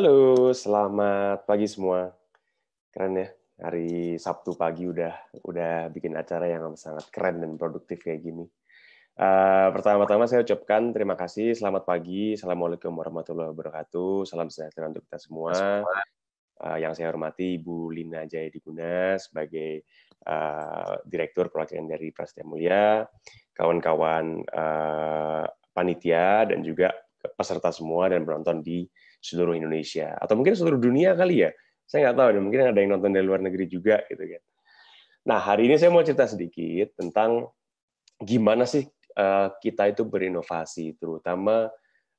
Halo, selamat pagi semua. Keren ya, hari Sabtu pagi udah udah bikin acara yang sangat keren dan produktif kayak gini. Uh, pertama-tama saya ucapkan terima kasih, selamat pagi, assalamualaikum warahmatullahi wabarakatuh, salam sejahtera untuk kita semua. Uh, yang saya hormati Ibu Lina Jaya Guna sebagai uh, Direktur Perwakilan dari Prasetya Mulia, kawan-kawan uh, panitia dan juga peserta semua dan penonton di seluruh Indonesia atau mungkin seluruh dunia kali ya. Saya nggak tahu mungkin ada yang nonton dari luar negeri juga gitu kan. Nah, hari ini saya mau cerita sedikit tentang gimana sih eh, kita itu berinovasi, terutama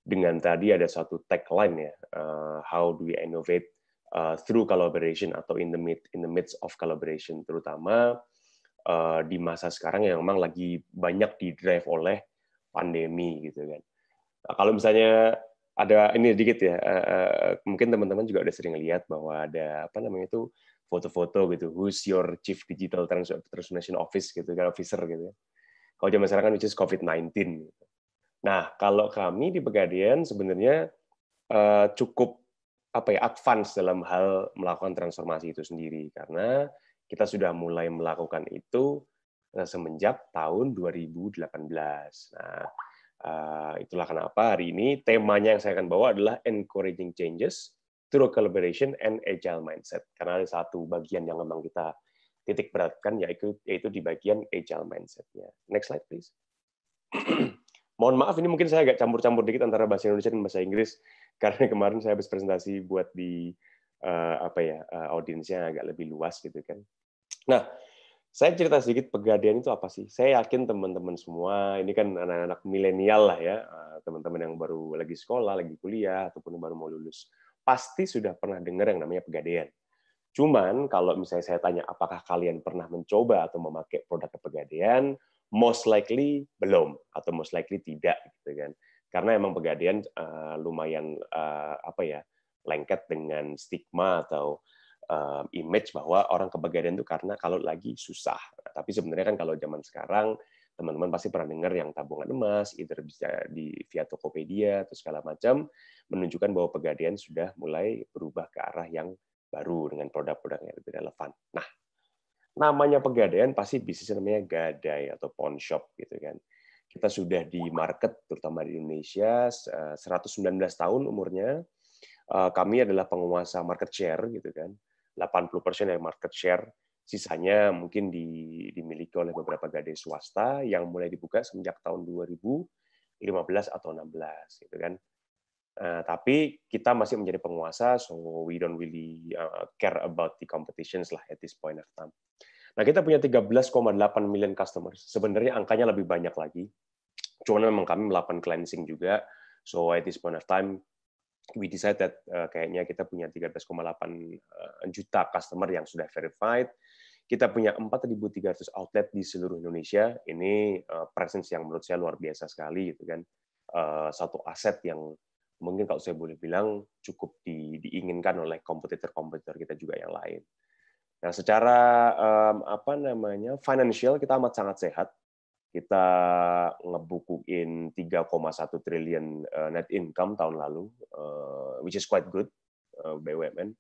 dengan tadi ada suatu tagline ya, eh, how do we innovate eh, through collaboration atau in the mid in the midst of collaboration, terutama di masa sekarang yang memang lagi banyak didrive oleh pandemi gitu kan. Nah, kalau misalnya ada ini sedikit ya uh, uh, mungkin teman-teman juga udah sering lihat bahwa ada apa namanya itu foto-foto gitu who's your chief digital transformation office gitu kan officer gitu ya. kalau zaman sekarang kan which is covid-19 gitu. nah kalau kami di Pegadaian sebenarnya uh, cukup apa ya advance dalam hal melakukan transformasi itu sendiri karena kita sudah mulai melakukan itu semenjak tahun 2018 nah Ah, itulah kenapa hari ini temanya yang saya akan bawa adalah encouraging changes through collaboration and agile mindset. Karena ada satu bagian yang memang kita titik beratkan yaitu yaitu di bagian agile mindsetnya. Next slide please. Mohon maaf ini mungkin saya agak campur-campur dikit antara bahasa Indonesia dan bahasa Inggris karena kemarin saya habis presentasi buat di uh, apa ya uh, audiensnya agak lebih luas gitu kan. Nah, saya cerita sedikit pegadaian itu apa sih? Saya yakin teman-teman semua, ini kan anak-anak milenial lah ya, eh, teman-teman yang baru lagi sekolah, lagi kuliah, ataupun baru mau lulus, pasti sudah pernah dengar yang namanya pegadaian. Cuman kalau misalnya saya tanya apakah kalian pernah mencoba atau memakai produk pegadaian, most likely belum atau most likely tidak gitu kan. Karena emang pegadaian uh, lumayan uh, apa ya lengket dengan stigma atau uh, image bahwa orang kebagian itu karena kalau lagi susah. Nah, tapi sebenarnya kan kalau zaman sekarang teman-teman pasti pernah dengar yang tabungan emas, either bisa di via Tokopedia atau segala macam menunjukkan bahwa pegadaian sudah mulai berubah ke arah yang baru dengan produk-produk yang lebih relevan. Nah, namanya pegadaian pasti bisnis namanya gadai atau pawn shop gitu kan. Kita sudah di market terutama di Indonesia 119 eh, tahun umurnya. Eh, kami adalah penguasa market share gitu kan 80% dari market share, sisanya mungkin dimiliki oleh beberapa gade swasta yang mulai dibuka semenjak tahun 2015 atau 16 gitu kan. Uh, tapi kita masih menjadi penguasa, so we don't really uh, care about the competitions lah at this point of time. Nah, kita punya 13,8 million customers. Sebenarnya angkanya lebih banyak lagi. Cuma memang kami melakukan cleansing juga. So at this point of time, we decide that uh, kayaknya kita punya 13,8 uh, juta customer yang sudah verified. Kita punya 4.300 outlet di seluruh Indonesia. Ini uh, presence yang menurut saya luar biasa sekali gitu kan. Uh, satu aset yang mungkin kalau saya boleh bilang cukup di, diinginkan oleh kompetitor-kompetitor kita juga yang lain. Nah, secara um, apa namanya financial kita amat sangat sehat kita ngebukuin 3,1 triliun eh, net income tahun lalu, eh, which is quite good eh, BUMN.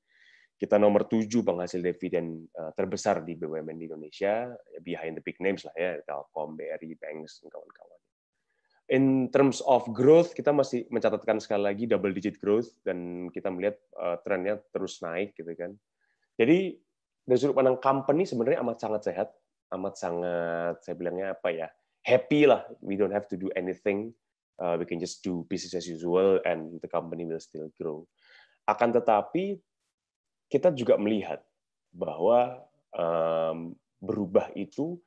Kita nomor tujuh penghasil dividen terbesar di BUMN di Indonesia, behind the big names lah ya, Telkom, BRI, Banks, dan kawan-kawan. In terms of growth, kita masih mencatatkan sekali lagi double digit growth dan kita melihat trennya terus naik gitu kan. Jadi dari sudut pandang company sebenarnya amat sangat sehat, amat sangat saya bilangnya apa ya? happy lah. We don't have to do anything. Uh, we can just do business as usual and the company will still grow. Akan tetapi kita juga melihat bahwa um, berubah itu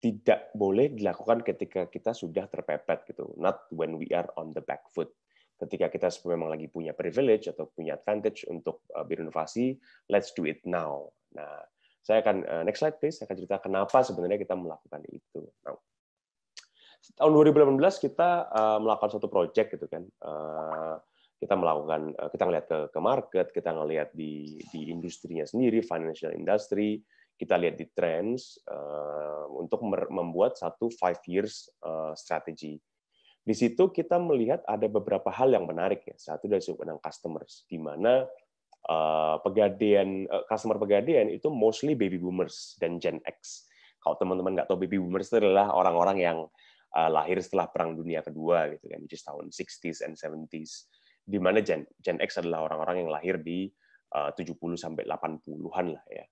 tidak boleh dilakukan ketika kita sudah terpepet gitu. Not when we are on the back foot. Ketika kita memang lagi punya privilege atau punya advantage untuk uh, berinovasi, let's do it now. Nah, saya akan uh, next slide please. Saya akan cerita kenapa sebenarnya kita melakukan itu. Now tahun 2018 kita uh, melakukan satu project gitu kan. Uh, kita melakukan uh, kita ngelihat ke, ke market, kita ngelihat di di industrinya sendiri, financial industry, kita lihat di trends uh, untuk membuat satu five years uh, strategy. Di situ kita melihat ada beberapa hal yang menarik ya. Satu dari sudut pandang customers, di mana uh, pegadaian uh, customer pegadaian itu mostly baby boomers dan Gen X. Kalau teman-teman nggak tahu baby boomers itu adalah orang-orang yang Eh, lahir setelah Perang Dunia Kedua gitu kan, which is tahun 60s and 70s, di mana Gen, Gen X adalah orang-orang yang lahir di eh, uh, 70 sampai 80-an lah ya.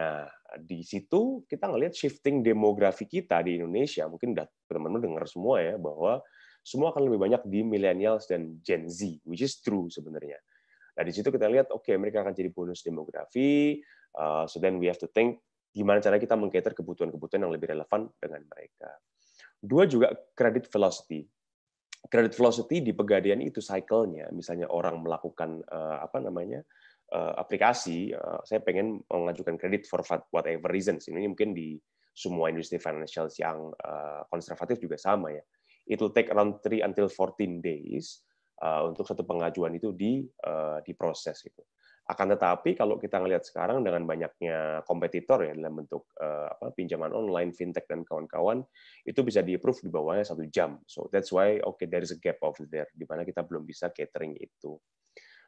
Nah, di situ kita ngelihat shifting demografi kita di Indonesia, mungkin udah teman-teman dengar semua ya bahwa semua akan lebih banyak di millennials dan Gen Z, which is true sebenarnya. Nah, di situ kita lihat, oke, okay, mereka akan jadi bonus demografi. Uh, so then we have to think gimana cara kita mengkater kebutuhan-kebutuhan yang lebih relevan dengan mereka. Dua juga credit velocity. Credit velocity di pegadaian itu cycle misalnya orang melakukan eh, apa namanya eh, aplikasi, eh, saya pengen mengajukan kredit for whatever reasons. Ini mungkin di semua industri financial yang konservatif juga sama ya. It will take around 3 until 14 days untuk satu pengajuan itu di diproses gitu. Akan tetapi kalau kita melihat sekarang dengan banyaknya kompetitor ya dalam bentuk uh, apa, pinjaman online, fintech dan kawan-kawan itu bisa di-approve di bawahnya satu jam. So that's why okay there is a gap of there di mana kita belum bisa catering itu.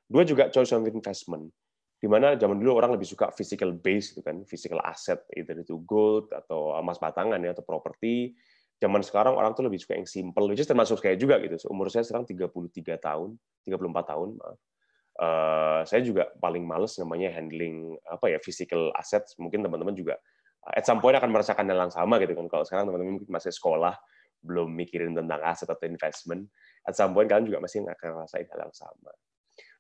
Dua juga choice of investment di mana zaman dulu orang lebih suka physical base itu kan physical asset either itu gold atau emas batangan ya atau properti zaman sekarang orang tuh lebih suka yang simple which is termasuk saya juga gitu so, umur saya sekarang 33 tahun 34 tahun maaf Eh, saya juga paling males namanya handling apa ya physical assets. Mungkin teman-teman juga eh, at some point akan merasakan hal yang sama gitu kan. Kalau sekarang teman-teman mungkin masih sekolah, belum mikirin tentang aset atau investment, at some point kalian juga masih akan merasakan hal yang sama.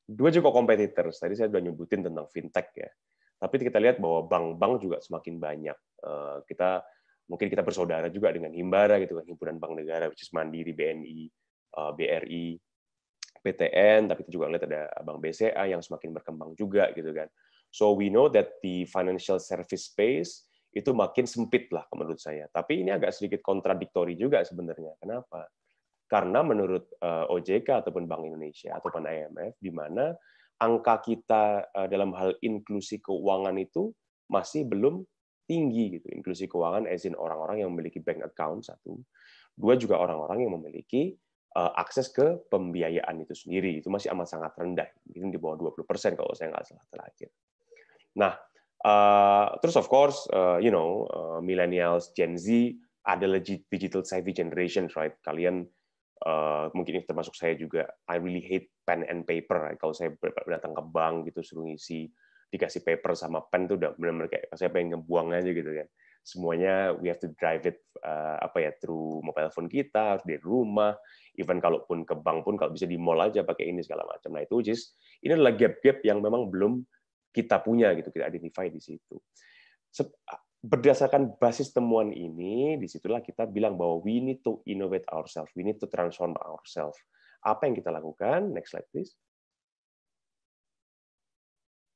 Dua juga kompetitor. Tadi saya sudah nyebutin tentang fintech ya. Tapi kita lihat bahwa bank-bank juga semakin banyak. Eh, kita mungkin kita bersaudara juga dengan Himbara gitu kan, himpunan bank negara, which is Mandiri, BNI, BRI, PTN, tapi kita juga ngeliat ada Bank BCA yang semakin berkembang juga gitu kan. So we know that the financial service space itu makin sempit lah menurut saya. Tapi ini agak sedikit kontradiktori juga sebenarnya. Kenapa? Karena menurut eh, OJK ataupun Bank Indonesia ataupun IMF, di mana angka kita eh, dalam hal inklusi keuangan itu masih belum tinggi gitu. Inklusi keuangan as in orang-orang yang memiliki bank account satu, dua juga orang-orang yang memiliki Eh, akses ke pembiayaan itu sendiri itu masih amat sangat rendah mungkin di bawah 20 persen kalau saya nggak salah terakhir nah uh, terus of course uh, you know uh, millennials Gen Z adalah digital savvy generation right kalian uh, mungkin termasuk saya juga I really hate pen and paper right? kalau saya datang ke bank gitu suruh ngisi dikasih paper sama pen tuh udah benar-benar kayak saya pengen ngebuang aja gitu kan ya semuanya we have to drive it uh, apa ya through mobile phone kita di rumah even kalaupun ke bank pun kalau bisa di mall aja pakai ini segala macam nah itu just ini adalah gap-gap yang memang belum kita punya gitu kita identify di situ berdasarkan basis temuan ini disitulah kita bilang bahwa we need to innovate ourselves we need to transform ourselves apa yang kita lakukan next slide please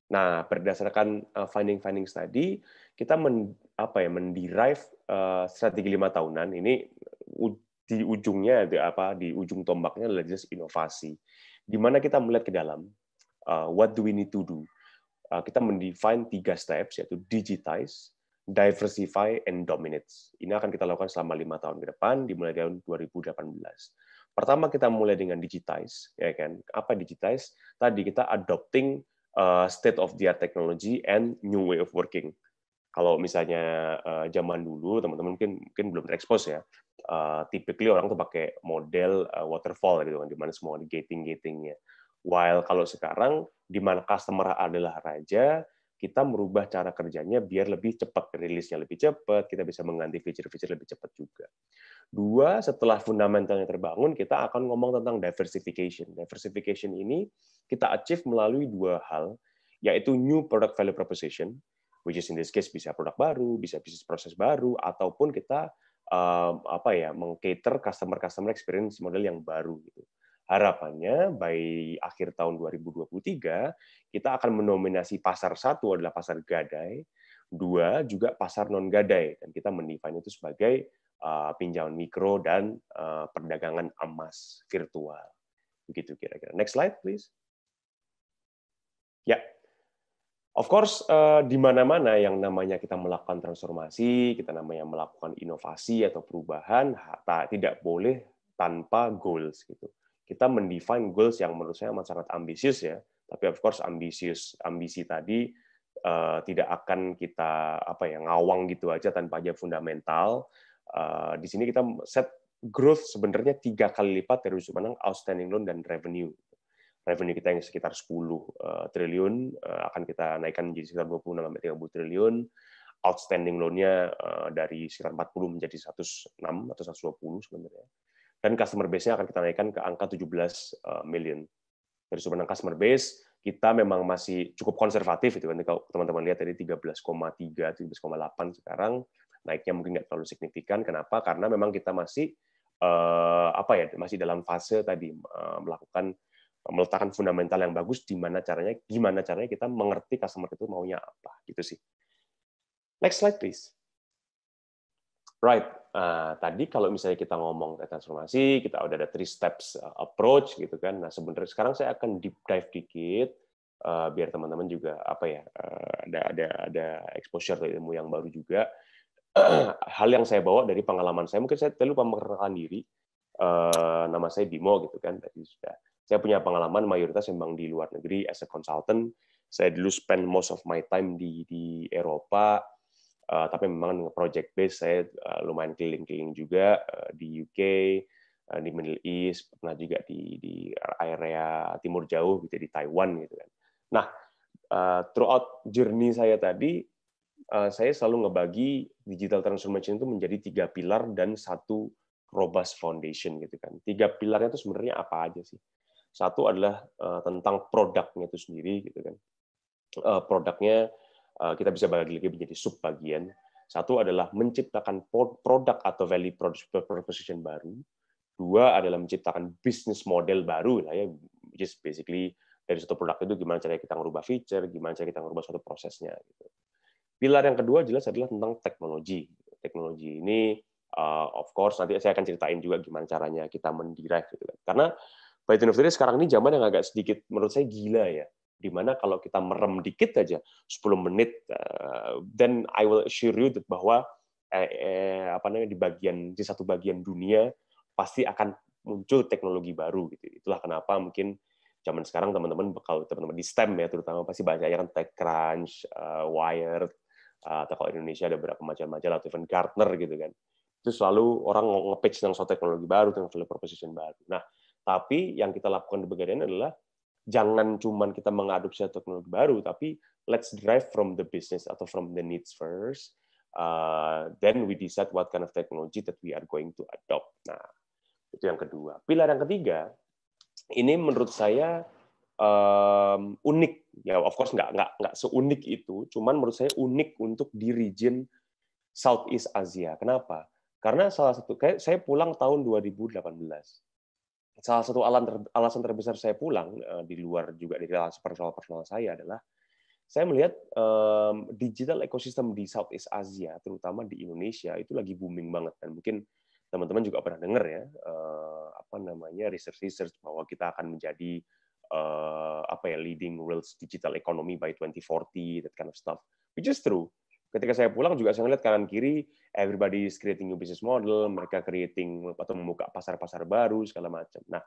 Nah, berdasarkan eh, finding-findings tadi, kita men, apa ya, menderive uh, strategi lima tahunan ini di ujungnya di apa di ujung tombaknya adalah just inovasi. Di mana kita melihat ke dalam uh, what do we need to do. Uh, kita mendefine tiga steps yaitu digitize, diversify, and dominate. Ini akan kita lakukan selama lima tahun ke depan dimulai tahun 2018 pertama kita mulai dengan digitize ya kan apa digitize tadi kita adopting uh, state of the art technology and new way of working. Kalau misalnya uh, zaman dulu teman-teman mungkin mungkin belum terekspos ya. Uh, typically orang tuh pakai model uh, waterfall gitu kan, di mana semua di gating-gatingnya. While kalau sekarang di mana customer adalah raja, kita merubah cara kerjanya biar lebih cepat, rilisnya lebih cepat, kita bisa mengganti fitur-fitur lebih cepat juga. Dua, setelah fundamentalnya terbangun, kita akan ngomong tentang diversification. Diversification ini kita achieve melalui dua hal, yaitu new product value proposition, which is in this case bisa produk baru, bisa bisnis proses baru, ataupun kita um, apa ya mengcater customer customer experience model yang baru gitu. Harapannya by akhir tahun 2023 kita akan menominasi pasar satu adalah pasar gadai, dua juga pasar non gadai dan kita mendefine itu sebagai uh, pinjaman mikro dan uh, perdagangan emas virtual. Begitu kira-kira. Next slide please. Ya. Yeah. Of course, uh, di mana-mana yang namanya kita melakukan transformasi, kita namanya melakukan inovasi atau perubahan, tak, tidak boleh tanpa goals gitu kita mendefine goals yang menurut saya amat sangat ambisius ya. Tapi of course ambisius ambisi tadi uh, tidak akan kita apa ya ngawang gitu aja tanpa aja fundamental. Uh, di sini kita set growth sebenarnya tiga kali lipat dari pandang outstanding loan dan revenue. Revenue kita yang sekitar 10 eh, triliun akan kita naikkan menjadi sekitar 26 sampai 30 triliun. Outstanding loan-nya uh, dari sekitar 40 menjadi 106 atau 120 sebenarnya dan customer base-nya akan kita naikkan ke angka 17 eh, million. Dari sumber customer base, kita memang masih cukup konservatif itu kan kalau teman-teman lihat tadi 13,3 13,8 sekarang naiknya mungkin nggak terlalu signifikan kenapa karena memang kita masih eh, apa ya masih dalam fase tadi eh, melakukan meletakkan fundamental yang bagus di mana caranya gimana caranya kita mengerti customer itu maunya apa gitu sih next slide please right Eh, tadi kalau misalnya kita ngomong transformasi, kita udah ada three steps eh, approach gitu kan. Nah sebenarnya sekarang saya akan deep dive dikit uh, biar teman-teman juga apa ya uh, ada ada ada exposure ke ilmu yang baru juga. Hal yang saya bawa dari pengalaman saya mungkin saya lupa memperkenalkan diri. Uh, nama saya Bimo gitu kan tadi sudah. Saya punya pengalaman mayoritas memang di luar negeri as a consultant. Saya dulu spend most of my time di di Eropa, Uh, tapi memang project base saya uh, lumayan keliling-keliling juga uh, di UK, uh, di Middle East, pernah juga di, di area timur jauh gitu di Taiwan gitu kan. Nah, uh, throughout journey saya tadi, uh, saya selalu ngebagi digital transformation itu menjadi tiga pilar dan satu robust foundation gitu kan. Tiga pilarnya itu sebenarnya apa aja sih? Satu adalah tentang produknya itu sendiri gitu kan. produknya Eh, kita bisa bagi lagi menjadi subbagian. Satu adalah menciptakan produk atau value proposition baru. Dua adalah menciptakan bisnis model baru, lah ya, which basically dari satu produk itu gimana cara kita merubah feature, gimana cara kita merubah suatu prosesnya. Gitu. Pilar yang kedua jelas adalah tentang teknologi. Teknologi ini, eh, of course, nanti saya akan ceritain juga gimana caranya kita mendirive. Gitu kan. Karena by the end of the day, sekarang ini zaman yang agak sedikit menurut saya gila ya Dimana kalau kita merem dikit aja 10 menit, uh, then I will assure you that bahwa eh, eh, apa namanya di bagian di satu bagian dunia pasti akan muncul teknologi baru gitu. Itulah kenapa mungkin zaman sekarang teman-teman kalau teman-teman di STEM ya terutama pasti banyak kan TechCrunch, uh, Wired, uh, atau kalau Indonesia ada beberapa macam majalah atau even Gartner gitu kan. Itu selalu orang nge-pitch tentang soal teknologi baru, tentang value proposition baru. Nah, tapi yang kita lakukan di bagian adalah jangan cuman kita mengadopsi teknologi baru, tapi let's drive from the business atau from the needs first. Uh, then we decide what kind of technology that we are going to adopt. Nah, itu yang kedua. Pilar yang ketiga, ini menurut saya um, unik. Ya, of course nggak nggak nggak seunik itu. Cuman menurut saya unik untuk di region Southeast Asia. Kenapa? Karena salah satu, kayak saya pulang tahun 2018 salah satu alasan terbesar saya pulang eh, di luar juga dari personal personal saya adalah saya melihat um, digital ekosistem di Southeast Asia terutama di Indonesia itu lagi booming banget dan mungkin teman-teman juga pernah dengar ya uh, apa namanya research research bahwa kita akan menjadi uh, apa ya leading world digital economy by 2040 that kind of stuff which is true ketika saya pulang juga saya ngeliat kanan kiri everybody is creating new business model, mereka creating atau membuka pasar-pasar baru segala macam. Nah,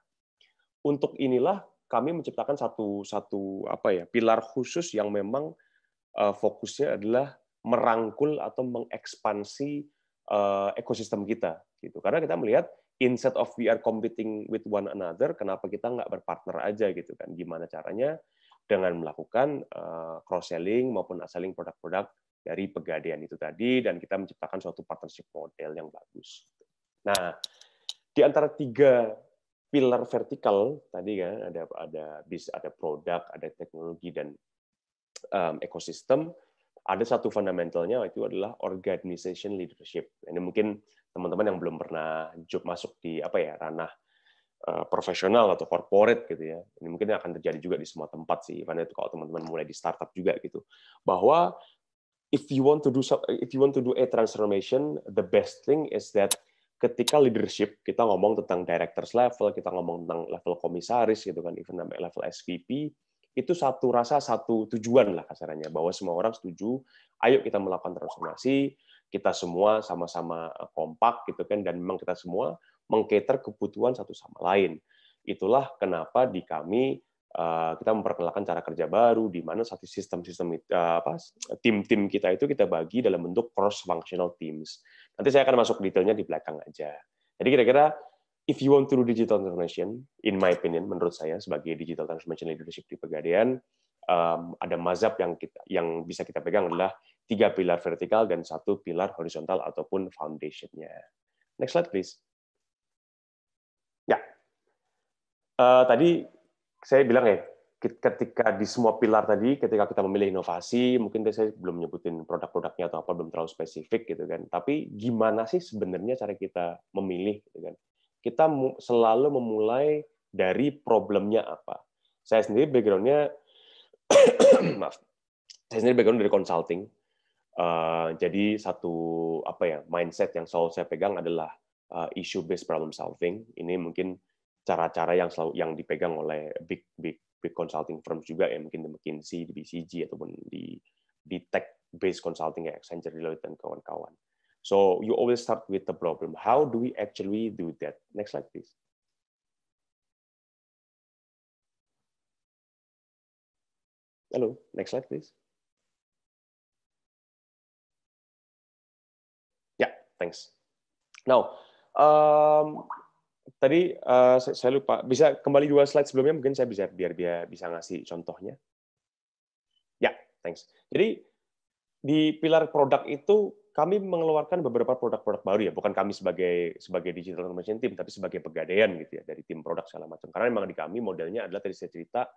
untuk inilah kami menciptakan satu satu apa ya pilar khusus yang memang eh, fokusnya adalah merangkul atau mengekspansi eh, ekosistem kita gitu. Karena kita melihat instead of we are competing with one another, kenapa kita nggak berpartner aja gitu kan? Gimana caranya dengan melakukan eh, cross selling maupun upselling produk-produk dari pegadaian itu tadi dan kita menciptakan suatu partnership model yang bagus. Nah, di antara tiga pilar vertikal tadi kan ada ada bis ada produk ada teknologi dan um, ekosistem ada satu fundamentalnya itu adalah organization leadership ini mungkin teman-teman yang belum pernah job masuk di apa ya ranah uh, profesional atau corporate gitu ya ini mungkin akan terjadi juga di semua tempat sih karena itu kalau teman-teman mulai di startup juga gitu bahwa if you want to do if you want to do a transformation, the best thing is that ketika leadership kita ngomong tentang directors level, kita ngomong tentang level komisaris gitu kan, even sampai level SVP, itu satu rasa satu tujuan lah kasarannya bahwa semua orang setuju, ayo kita melakukan transformasi, kita semua sama-sama eh, kompak gitu kan dan memang kita semua mengkater kebutuhan satu sama lain. Itulah kenapa di kami Eh, kita memperkenalkan cara kerja baru di mana satu sistem-sistem eh, apa tim-tim kita itu kita bagi dalam bentuk cross functional teams. Nanti saya akan masuk detailnya di belakang aja. Jadi kira-kira if you want to do digital transformation in my opinion menurut saya sebagai digital transformation leadership di Pegadaian um, ada mazhab yang kita yang bisa kita pegang adalah tiga pilar vertikal dan satu pilar horizontal ataupun foundationnya. Next slide please. Ya. Uh, tadi saya bilang ya ketika di semua pilar tadi ketika kita memilih inovasi mungkin saya belum nyebutin produk-produknya atau apa belum terlalu spesifik gitu kan tapi gimana sih sebenarnya cara kita memilih gitu kan kita selalu memulai dari problemnya apa saya sendiri backgroundnya maaf saya sendiri background dari consulting uh, jadi satu apa ya mindset yang selalu saya pegang adalah uh, eh, issue based problem solving ini mungkin cara-cara yang selalu yang dipegang oleh big big big consulting firms juga ya mungkin di McKinsey, di BCG ataupun di di tech based consulting kayak Accenture, Deloitte dan kawan-kawan. So you always start with the problem. How do we actually do that? Next slide please. Hello, next slide please. Yeah, thanks. Now, um, tadi uh, saya, saya lupa bisa kembali dua slide sebelumnya mungkin saya bisa biar biar bisa ngasih contohnya ya thanks jadi di pilar produk itu kami mengeluarkan beberapa produk-produk baru ya bukan kami sebagai sebagai digital transformation team tapi sebagai pegadaian gitu ya dari tim produk segala macam karena memang di kami modelnya adalah tadi saya cerita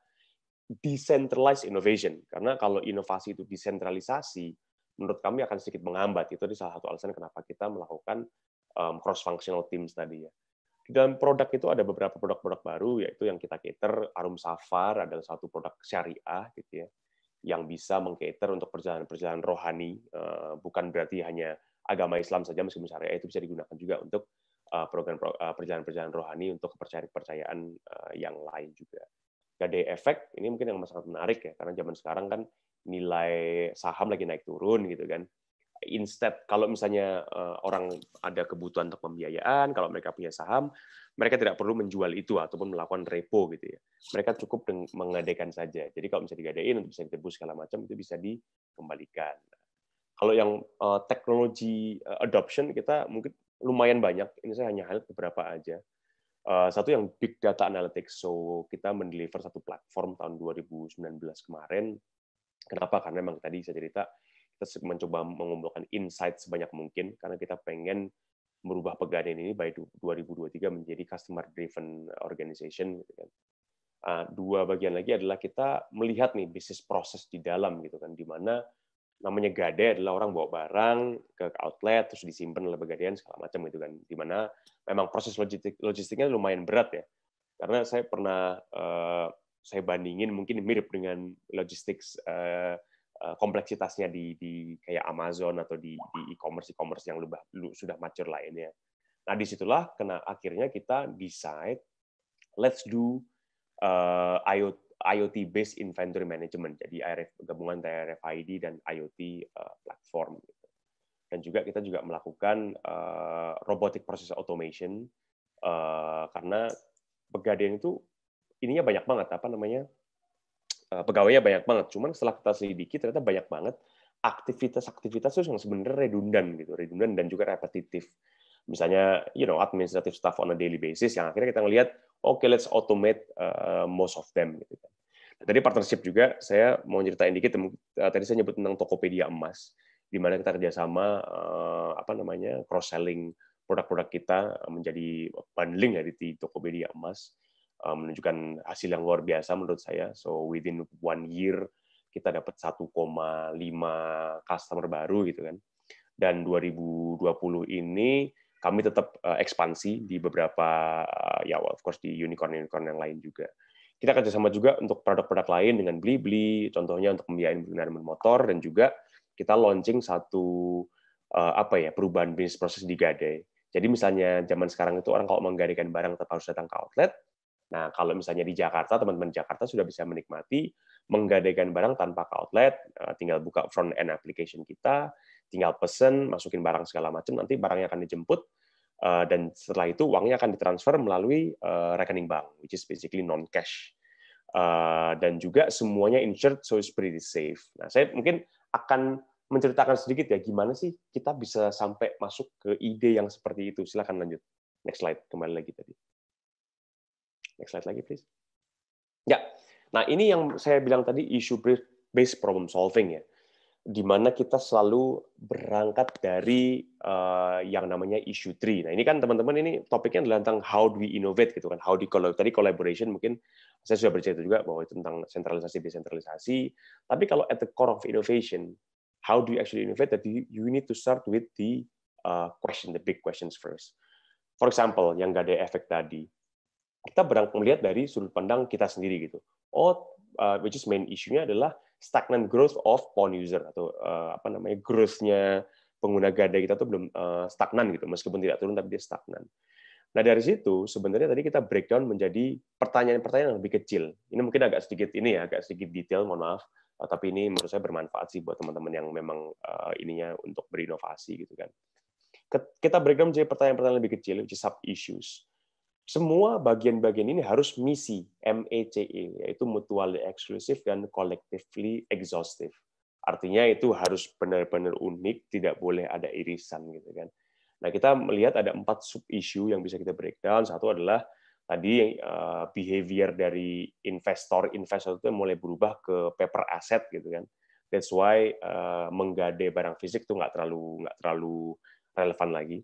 decentralized innovation karena kalau inovasi itu desentralisasi menurut kami akan sedikit menghambat itu di salah satu alasan kenapa kita melakukan cross functional teams tadi ya dalam produk itu ada beberapa produk-produk baru yaitu yang kita cater Arum Safar adalah satu produk syariah gitu ya yang bisa mengcater untuk perjalanan-perjalanan rohani eh, bukan berarti hanya agama Islam saja meskipun syariah itu bisa digunakan juga untuk eh, program eh, perjalanan-perjalanan rohani untuk kepercayaan-kepercayaan yang lain juga. Gade nah, efek ini mungkin yang sangat menarik ya karena zaman sekarang kan nilai saham lagi naik turun gitu kan instead kalau misalnya uh, orang ada kebutuhan untuk pembiayaan, kalau mereka punya saham, mereka tidak perlu menjual itu ataupun melakukan repo gitu ya. Mereka cukup mengadakan saja. Jadi kalau bisa digadain untuk bisa ditebus segala macam itu bisa dikembalikan. Kalau yang uh, teknologi uh, adoption kita mungkin lumayan banyak. Ini saya hanya highlight beberapa aja. Uh, satu yang big data analytics. So kita mendeliver satu platform tahun 2019 kemarin. Kenapa? Karena memang tadi saya cerita terus mencoba mengumpulkan insight sebanyak mungkin karena kita pengen merubah pegadaian ini by 2023 menjadi customer driven organization gitu kan. Ah, dua bagian lagi adalah kita melihat nih bisnis proses di dalam gitu kan di mana namanya gade adalah orang bawa barang ke outlet terus disimpan oleh pegadaian segala macam gitu kan di mana memang proses logistik logistiknya lumayan berat ya karena saya pernah uh, saya bandingin mungkin mirip dengan logistik uh, eh, Eh, kompleksitasnya di, di kayak Amazon atau di, e-commerce e-commerce yang lebih, sudah mature lainnya. Nah disitulah kena akhirnya kita decide let's do uh, eh, IoT IoT based inventory management jadi RF, gabungan dari RFID dan IoT uh, eh, platform gitu. dan juga kita juga melakukan uh, robotic process automation uh, karena pegadaian itu ininya banyak banget apa namanya Eh, pegawainya banyak banget. Cuman setelah kita selidiki ternyata banyak banget aktivitas-aktivitas itu yang sebenarnya redundan gitu, redundan dan juga repetitif. Misalnya, you know, administrative stuff on a daily basis yang akhirnya kita ngelihat, oke, okay, let's automate uh, most of them gitu kan. nah, tadi partnership juga saya mau ceritain dikit eh, tadi saya nyebut tentang Tokopedia emas di mana kita kerjasama uh, apa namanya cross selling produk-produk kita menjadi bundling ya di Tokopedia emas Eh, menunjukkan hasil yang luar biasa menurut saya. So within one year kita dapat 1,5 customer baru gitu kan. Dan 2020 ini kami tetap eh, ekspansi di beberapa eh, ya of course di unicorn unicorn yang lain juga. Kita kerjasama juga untuk produk-produk lain dengan Blibli, contohnya untuk pembiayaan kendaraan motor dan juga kita launching satu apa ya perubahan bisnis proses di gade. Jadi misalnya zaman sekarang itu orang kalau menggadaikan barang tetap harus datang ke outlet, Nah, kalau misalnya di Jakarta, teman-teman Jakarta sudah bisa menikmati menggadaikan barang tanpa ke outlet, eh, tinggal buka front end application kita, tinggal pesen, masukin barang segala macam, nanti barangnya akan dijemput eh, dan setelah itu uangnya akan ditransfer melalui eh, rekening bank, which is basically non cash. dan juga semuanya insured, so it's pretty safe. Nah, saya mungkin akan menceritakan sedikit ya gimana sih kita bisa sampai masuk ke ide yang seperti itu. Silakan lanjut. Next slide kembali lagi tadi. Next slide lagi, please. Ya, nah ini yang saya bilang tadi issue based problem solving ya, di mana kita selalu berangkat dari uh, yang namanya issue tree. Nah ini kan teman-teman ini topiknya adalah tentang how do we innovate gitu kan, how do kalau tadi collaboration mungkin saya sudah bercerita juga bahwa itu tentang sentralisasi desentralisasi. Tapi kalau at the core of innovation, how do you actually innovate? That you, you need to start with the uh, question, the big questions first. For example, yang gak ada efek tadi, kita berang melihat dari sudut pandang kita sendiri gitu. Oh, uh, which is main isunya adalah stagnant growth of pawn user atau uh, apa namanya growth pengguna gada kita tuh belum uh, stagnan gitu, meskipun tidak turun tapi dia stagnan. Nah dari situ sebenarnya tadi kita breakdown menjadi pertanyaan-pertanyaan yang lebih kecil. Ini mungkin agak sedikit ini ya, agak sedikit detail, mohon maaf. Uh, tapi ini menurut saya bermanfaat sih buat teman-teman yang memang uh, ininya untuk berinovasi gitu kan. Kita breakdown menjadi pertanyaan-pertanyaan lebih kecil, which is sub issues. Semua bagian-bagian ini harus misi, MACE e, yaitu mutually exclusive dan collectively exhaustive. Artinya itu harus benar-benar unik, tidak boleh ada irisan gitu kan. Nah, kita melihat ada empat sub issue yang bisa kita breakdown. Satu adalah tadi eh, behavior dari investor investor itu mulai berubah ke paper asset gitu kan. That's why uh, menggade barang fisik itu nggak terlalu nggak terlalu relevan lagi.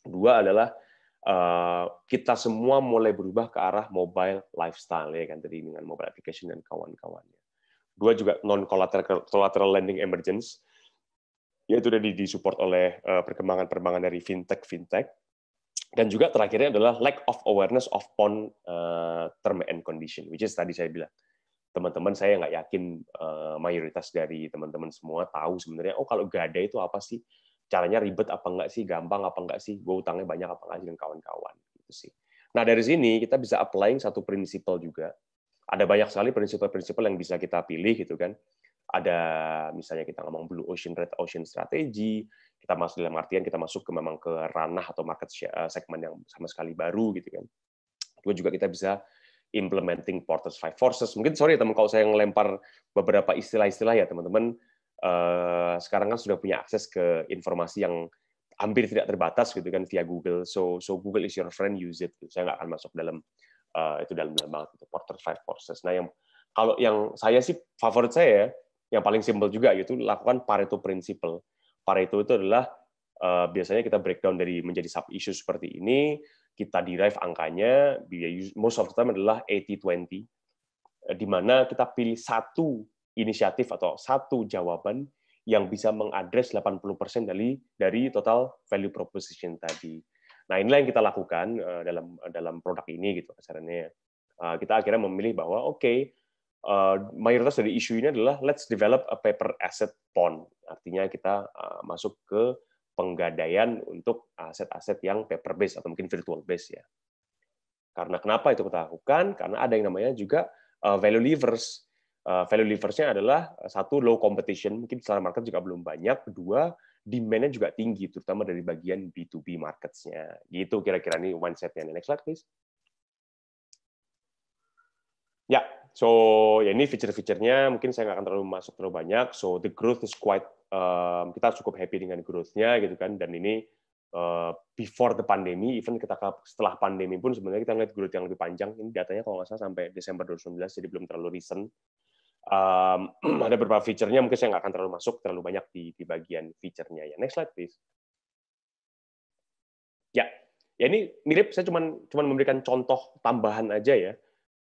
Dua adalah Eh, kita semua mulai berubah ke arah mobile lifestyle ya kan tadi dengan mobile application dan kawan-kawannya. Dua juga non collateral, collateral lending emergence yaitu sudah disupport oleh eh, perkembangan-perkembangan dari fintech fintech dan juga terakhirnya adalah lack of awareness of pon eh, term and condition which is tadi saya bilang teman-teman saya nggak yakin mayoritas dari teman-teman semua tahu sebenarnya oh kalau gada itu apa sih caranya ribet apa enggak sih, gampang apa enggak sih, gue utangnya banyak apa enggak sih, dengan kawan-kawan. Gitu sih. Nah dari sini kita bisa applying satu prinsipal juga. Ada banyak sekali prinsipal-prinsipal yang bisa kita pilih gitu kan. Ada misalnya kita ngomong blue ocean, red ocean strategi. Kita masuk dalam artian kita masuk ke memang ke ranah atau market eh, segmen yang sama sekali baru gitu kan. Kemudian juga kita bisa implementing Porter's Five Forces. Mungkin sorry teman kalau saya ngelempar beberapa istilah-istilah ya teman-teman Eh, sekarang kan sudah punya akses ke informasi yang hampir tidak terbatas gitu kan via Google. So so Google is your friend, use it. Gitu. Saya nggak akan masuk dalam uh, itu dalam dalam banget itu Porter Five Forces. Nah yang kalau yang saya sih favorit saya ya, yang paling simple juga yaitu lakukan Pareto Principle. Pareto itu adalah uh, biasanya kita breakdown dari menjadi sub issue seperti ini, kita derive angkanya, most of the time adalah 80-20, di mana kita pilih satu inisiatif atau satu jawaban yang bisa mengadres 80% dari dari total value proposition tadi. Nah, inilah yang kita lakukan eh, dalam eh, dalam produk ini gitu kasarannya. Eh, kita akhirnya memilih bahwa oke, okay, mayoritas dari isu ini adalah let's develop a paper asset pond. Artinya kita masuk ke penggadaian untuk aset-aset yang paper based atau mungkin virtual based ya. Karena kenapa itu kita lakukan? Karena ada yang namanya juga value levers Eh, value leversnya adalah eh, satu low competition, mungkin secara market juga belum banyak. Kedua, demand-nya juga tinggi, terutama dari bagian B2B markets-nya. Gitu kira-kira ini mindset-nya. Next slide, please. Ya, yeah. so ya ini feature-featurenya mungkin saya nggak akan terlalu masuk terlalu banyak. So the growth is quite, um, kita cukup happy dengan growth-nya gitu kan. Dan ini uh, before the pandemi, even kita setelah pandemi pun sebenarnya kita ngeliat growth yang lebih panjang. Ini datanya kalau nggak salah sampai Desember 2019, jadi belum terlalu recent Um, ada beberapa fiturnya, mungkin saya nggak akan terlalu masuk terlalu banyak di, di bagian fiturnya ya. Next slide please. Ya, ya ini mirip saya cuma cuman memberikan contoh tambahan aja ya.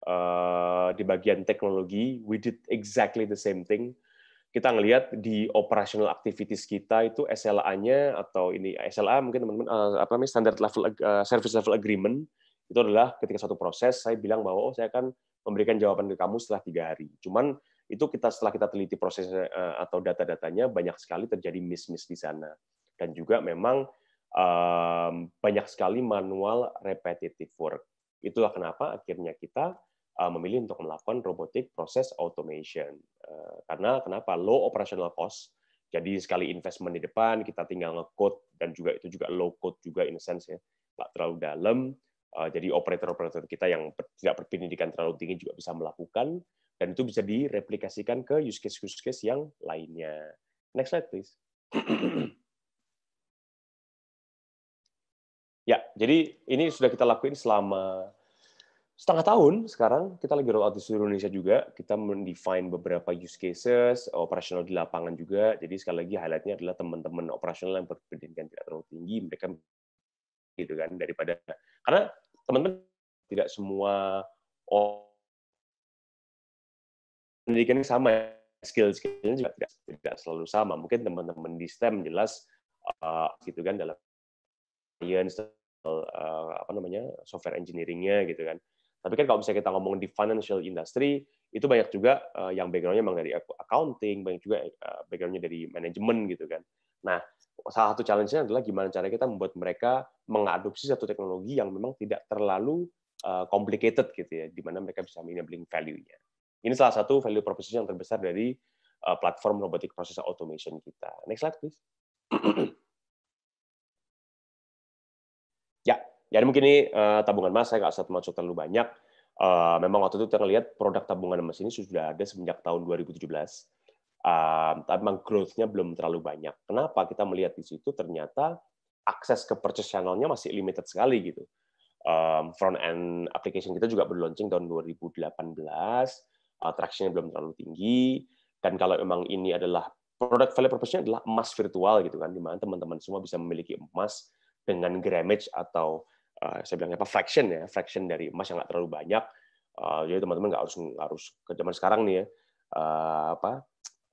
Uh, di bagian teknologi, we did exactly the same thing. Kita ngelihat di operational activities kita itu SLA-nya atau ini SLA mungkin teman-teman uh, apa namanya standard level uh, service level agreement itu adalah ketika suatu proses saya bilang bahwa oh saya akan memberikan jawaban ke kamu setelah tiga hari. Cuman itu kita setelah kita teliti proses eh, atau data-datanya banyak sekali terjadi miss-miss di sana dan juga memang um, banyak sekali manual repetitive work. Itulah kenapa akhirnya kita eh, memilih untuk melakukan robotic process automation eh, karena kenapa low operational cost jadi sekali investment di depan kita tinggal ngecode dan juga itu juga low code juga in a sense ya nggak terlalu dalam Eh, jadi operator-operator kita yang tidak berpendidikan terlalu tinggi juga bisa melakukan dan itu bisa direplikasikan ke use case use case yang lainnya. Next slide please. ya, jadi ini sudah kita lakuin selama setengah tahun sekarang kita lagi roll out di seluruh Indonesia juga kita mendefine beberapa use cases operasional di lapangan juga jadi sekali lagi highlightnya adalah teman-teman operasional yang berpendidikan tidak terlalu tinggi mereka gitu kan daripada karena teman-teman tidak semua pendidikan pendidikan sama skill-skillnya juga tidak, tidak selalu sama mungkin teman-teman di STEM jelas uh, gitu kan dalam science uh, apa namanya software engineeringnya gitu kan tapi kan kalau misalnya kita ngomong di financial industry itu banyak juga uh, yang backgroundnya memang dari accounting banyak juga uh, backgroundnya dari manajemen gitu kan Nah, salah satu challenge-nya adalah gimana cara kita membuat mereka mengadopsi satu teknologi yang memang tidak terlalu eh, complicated gitu ya, di mana mereka bisa enabling value-nya. Ini salah satu value proposition yang terbesar dari eh, platform robotic process automation kita. Next slide, please. ya, jadi mungkin ini eh, tabungan emas, saya nggak usah masuk terlalu banyak. memang waktu itu kita lihat produk tabungan emas ini sudah ada semenjak tahun 2017. Ah, tapi memang growth-nya belum terlalu banyak. Kenapa? Kita melihat di situ ternyata akses ke purchase channel-nya masih limited sekali gitu. Um, ehm, front end application kita juga baru launching tahun 2018, uh, ah, traction-nya belum terlalu tinggi, dan kalau memang ini adalah produk value proposition adalah emas virtual gitu kan, di mana teman-teman semua bisa memiliki emas dengan grammage atau uh, saya bilangnya apa fraction ya, fraction dari emas yang nggak terlalu banyak. Uh, jadi teman-teman nggak harus harus ke zaman sekarang nih ya, uh, apa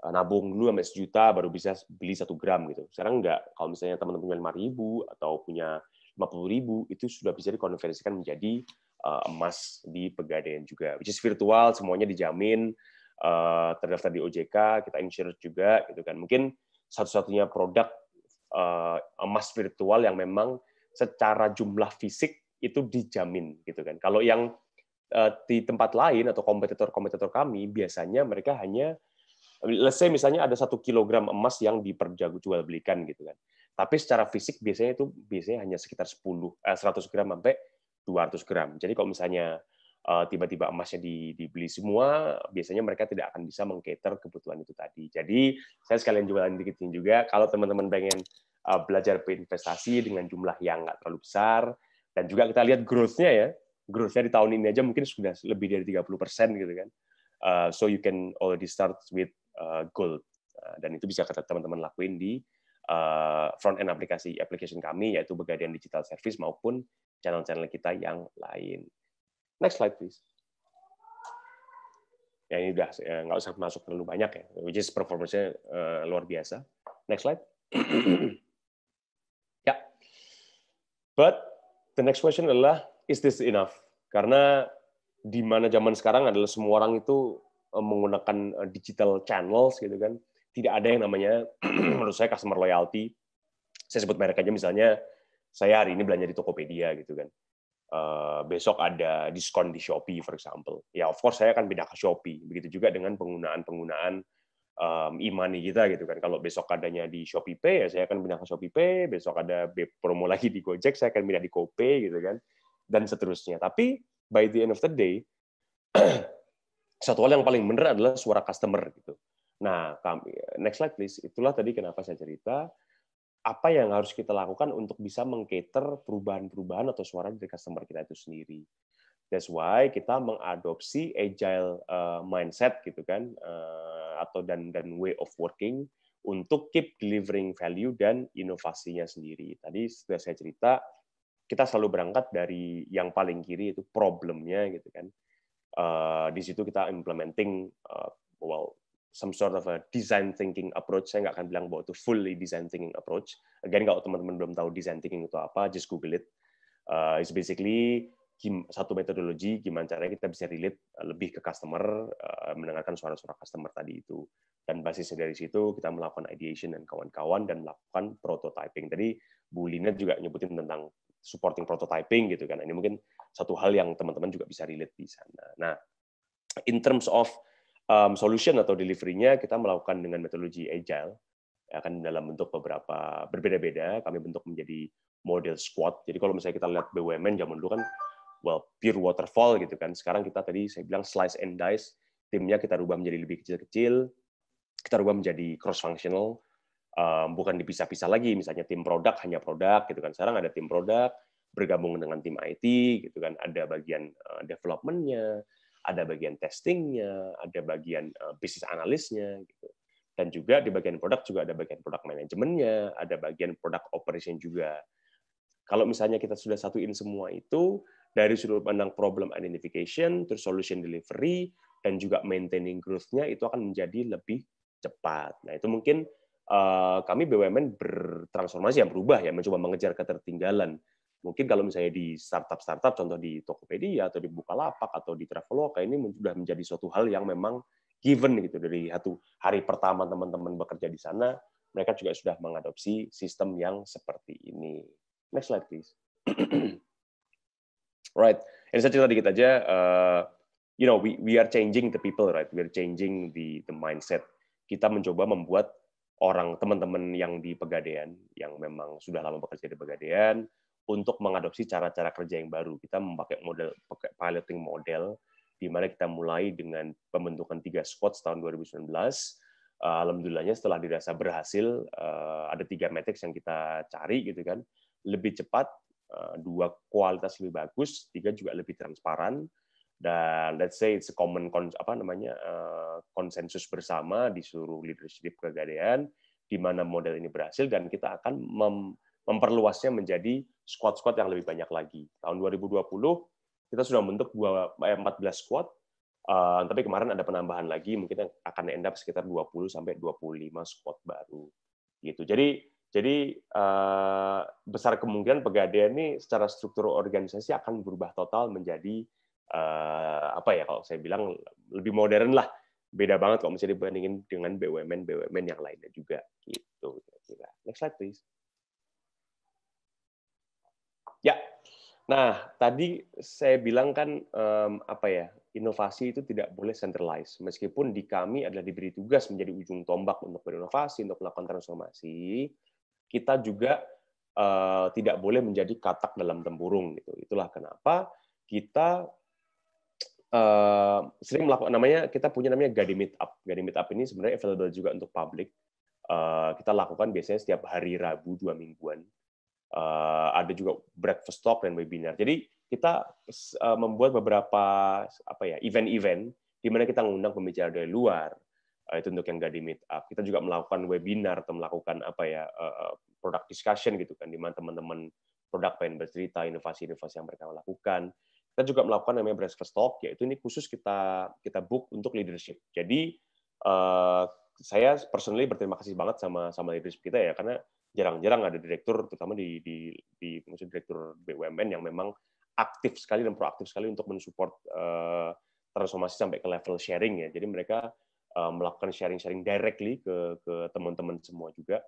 Eh, nabung dulu sampai sejuta baru bisa beli satu gram gitu. Sekarang nggak. Kalau misalnya teman-teman punya lima ribu atau punya lima puluh ribu itu sudah bisa dikonversikan menjadi eh, emas di pegadaian juga. Which is virtual, semuanya dijamin eh, terdaftar di OJK, kita insure juga gitu kan. Mungkin satu-satunya produk emas virtual yang memang secara jumlah fisik itu dijamin gitu kan. Kalau yang di tempat lain atau kompetitor-kompetitor kami biasanya mereka hanya let's say misalnya ada satu kilogram emas yang diperjago jual belikan gitu kan. Tapi secara fisik biasanya itu biasanya hanya sekitar 10 eh, 100 gram sampai 200 gram. Jadi kalau misalnya eh, tiba-tiba emasnya dibeli semua, biasanya mereka tidak akan bisa mengcater kebutuhan itu tadi. Jadi saya sekalian jualan ini juga, kalau teman-teman pengen eh, belajar berinvestasi dengan jumlah yang nggak terlalu besar, dan juga kita lihat growth-nya ya, growth-nya di tahun ini aja mungkin sudah lebih dari 30 persen gitu kan. Eh, so you can already start with uh, goal. Uh, dan itu bisa teman-teman lakuin di uh, eh, front end aplikasi application kami yaitu Pegadaian Digital Service maupun channel-channel kita yang lain. Next slide please. Ya ini udah nggak usah masuk terlalu banyak ya, which is performance-nya uh, luar biasa. Next slide. ya. Yeah. But the next question adalah is this enough? Karena di mana zaman sekarang adalah semua orang itu Eh, menggunakan eh, digital channels gitu kan tidak ada yang namanya menurut saya customer loyalty saya sebut merek aja misalnya saya hari ini belanja di Tokopedia gitu kan eh, besok ada diskon di Shopee, for example. Ya, of course saya akan pindah ke Shopee. Begitu juga dengan penggunaan-penggunaan um, e-money kita gitu kan. Kalau besok adanya di Shopee Pay, ya saya akan pindah ke Shopee Pay. Besok ada promo lagi di Gojek, saya akan pindah di GoPay gitu kan. Dan seterusnya. Tapi by the end of the day, satu hal yang paling benar adalah suara customer gitu. Nah, kami next slide please. Itulah tadi kenapa saya cerita apa yang harus kita lakukan untuk bisa mengcater perubahan-perubahan atau suara dari customer kita itu sendiri. That's why kita mengadopsi agile eh, mindset gitu kan eh, atau dan dan way of working untuk keep delivering value dan inovasinya sendiri. Tadi sudah saya cerita kita selalu berangkat dari yang paling kiri itu problemnya gitu kan uh, di situ kita implementing uh, well some sort of a design thinking approach. Saya nggak akan bilang bahwa itu fully design thinking approach. Again, kalau teman-teman belum tahu design thinking itu apa, just google it. Uh, it's basically satu metodologi gimana caranya kita bisa relate lebih ke customer, mendengarkan suara-suara customer tadi itu. Dan basisnya dari situ kita melakukan ideation dan kawan-kawan dan melakukan prototyping. Tadi Bu Lina juga nyebutin tentang supporting prototyping gitu kan. Ini mungkin satu hal yang teman-teman juga bisa relate di sana. Nah, in terms of um, solution atau delivery-nya kita melakukan dengan metodologi agile akan ya, dalam bentuk beberapa berbeda-beda kami bentuk menjadi model squad. Jadi kalau misalnya kita lihat BUMN zaman dulu kan well pure waterfall gitu kan. Sekarang kita tadi saya bilang slice and dice, timnya kita rubah menjadi lebih kecil-kecil, kita rubah menjadi cross functional, um, bukan dipisah-pisah lagi misalnya tim produk hanya produk gitu kan. Sekarang ada tim produk, bergabung dengan tim IT gitu kan ada bagian eh, developmentnya ada bagian testingnya ada bagian eh, bisnis analisnya gitu dan juga di bagian produk juga ada bagian produk manajemennya ada bagian produk operation juga kalau misalnya kita sudah satuin semua itu dari sudut pandang problem identification terus solution delivery dan juga maintaining growth-nya itu akan menjadi lebih cepat. Nah, itu mungkin uh, kami BUMN bertransformasi yang berubah ya, mencoba mengejar ketertinggalan Mungkin kalau misalnya di startup-startup, contoh di Tokopedia atau di Bukalapak atau di Traveloka ini sudah menjadi suatu hal yang memang given gitu dari satu hari pertama teman-teman bekerja di sana, mereka juga sudah mengadopsi sistem yang seperti ini. Next slide please. right, ini saya cerita dikit aja. Uh, you know, we we are changing the people, right? We are changing the the mindset. Kita mencoba membuat orang teman-teman yang di Pegadaian yang memang sudah lama bekerja di Pegadaian untuk mengadopsi cara-cara kerja yang baru. Kita memakai model pakai piloting model di mana kita mulai dengan pembentukan tiga squad tahun 2019. Eh, alhamdulillahnya setelah dirasa berhasil, eh, ada tiga metrics yang kita cari gitu kan, lebih cepat, eh, dua kualitas lebih bagus, tiga juga lebih transparan, dan let's say it's a common apa namanya konsensus bersama di seluruh leadership kegadean di mana model ini berhasil dan kita akan memperluasnya menjadi squad-squad yang lebih banyak lagi. Tahun 2020 kita sudah membentuk 14 eh, squad, eh, tapi kemarin ada penambahan lagi, mungkin akan end up sekitar 20 sampai 25 squad baru. Gitu. Jadi jadi eh, besar kemungkinan pegadaian ini secara struktur organisasi akan berubah total menjadi apa ya kalau saya bilang lebih modern lah. Beda banget kalau misalnya dibandingin dengan BUMN BUMN yang lainnya juga gitu. Next slide please. Nah, tadi saya bilang kan um, apa ya, inovasi itu tidak boleh centralized. Meskipun di kami adalah diberi tugas menjadi ujung tombak untuk berinovasi, untuk melakukan transformasi, kita juga uh, tidak boleh menjadi katak dalam tempurung gitu. Itulah kenapa kita uh, sering melakukan namanya kita punya namanya Gadi Meetup. Gadi Meetup ini sebenarnya available juga untuk publik. Uh, kita lakukan biasanya setiap hari Rabu dua mingguan Eh, ada juga breakfast talk dan webinar. Jadi kita eh, membuat beberapa apa ya event-event di mana kita mengundang pembicara dari luar eh, itu untuk yang nggak di meet up. Kita juga melakukan webinar atau melakukan apa ya product discussion gitu kan, di mana teman-teman produk pengen bercerita inovasi-inovasi yang mereka lakukan. Kita juga melakukan namanya breakfast talk, yaitu ini khusus kita kita book untuk leadership. Jadi saya personally berterima kasih banget sama sama leadership kita ya, karena jarang-jarang ada direktur terutama di di, di maksud direktur BUMN yang memang aktif sekali dan proaktif sekali untuk mensupport uh, transformasi sampai ke level sharing ya. Jadi mereka uh, melakukan sharing-sharing directly ke ke teman-teman semua juga.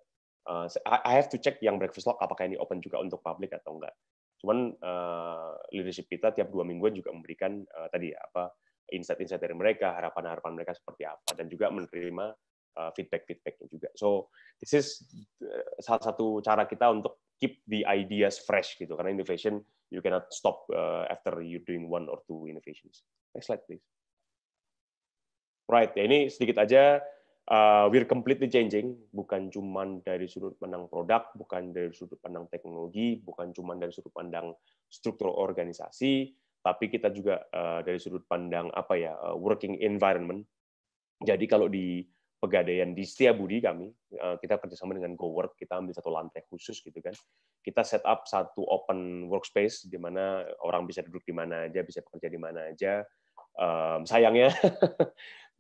Uh, I have to check yang breakfast log apakah ini open juga untuk publik atau enggak. Cuman uh, leadership kita tiap dua mingguan juga memberikan uh, tadi ya apa insight-insight dari mereka, harapan-harapan mereka seperti apa dan juga menerima Eh, feedback-feedbacknya juga. So this is eh, salah satu cara kita untuk keep the ideas fresh gitu karena innovation you cannot stop uh, after you doing one or two innovations. Next slide please. Right, ya ini sedikit aja uh, we're completely changing bukan cuma dari sudut pandang produk, bukan dari sudut pandang teknologi, bukan cuma dari sudut pandang struktur organisasi, tapi kita juga uh, dari sudut pandang apa ya uh, working environment. Jadi kalau di pegadaian di budi kami eh, kita kerjasama dengan GoWork kita ambil satu lantai khusus gitu kan kita set up satu open workspace di mana orang bisa duduk di mana aja bisa bekerja di mana aja um, sayangnya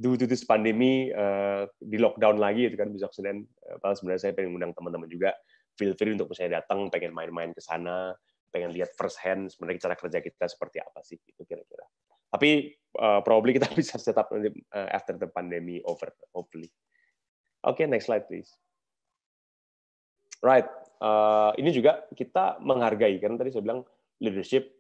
due to this pandemi uh, di lockdown lagi itu kan besok senin eh, padahal sebenarnya saya pengen undang teman-teman juga feel free untuk saya datang pengen main-main ke sana pengen lihat first hand sebenarnya cara kerja kita seperti apa sih itu kira-kira tapi uh, probably kita bisa setup nanti uh, after the pandemi over hopefully Oke, okay, next slide please. Right, uh, ini juga kita menghargai karena tadi saya bilang leadership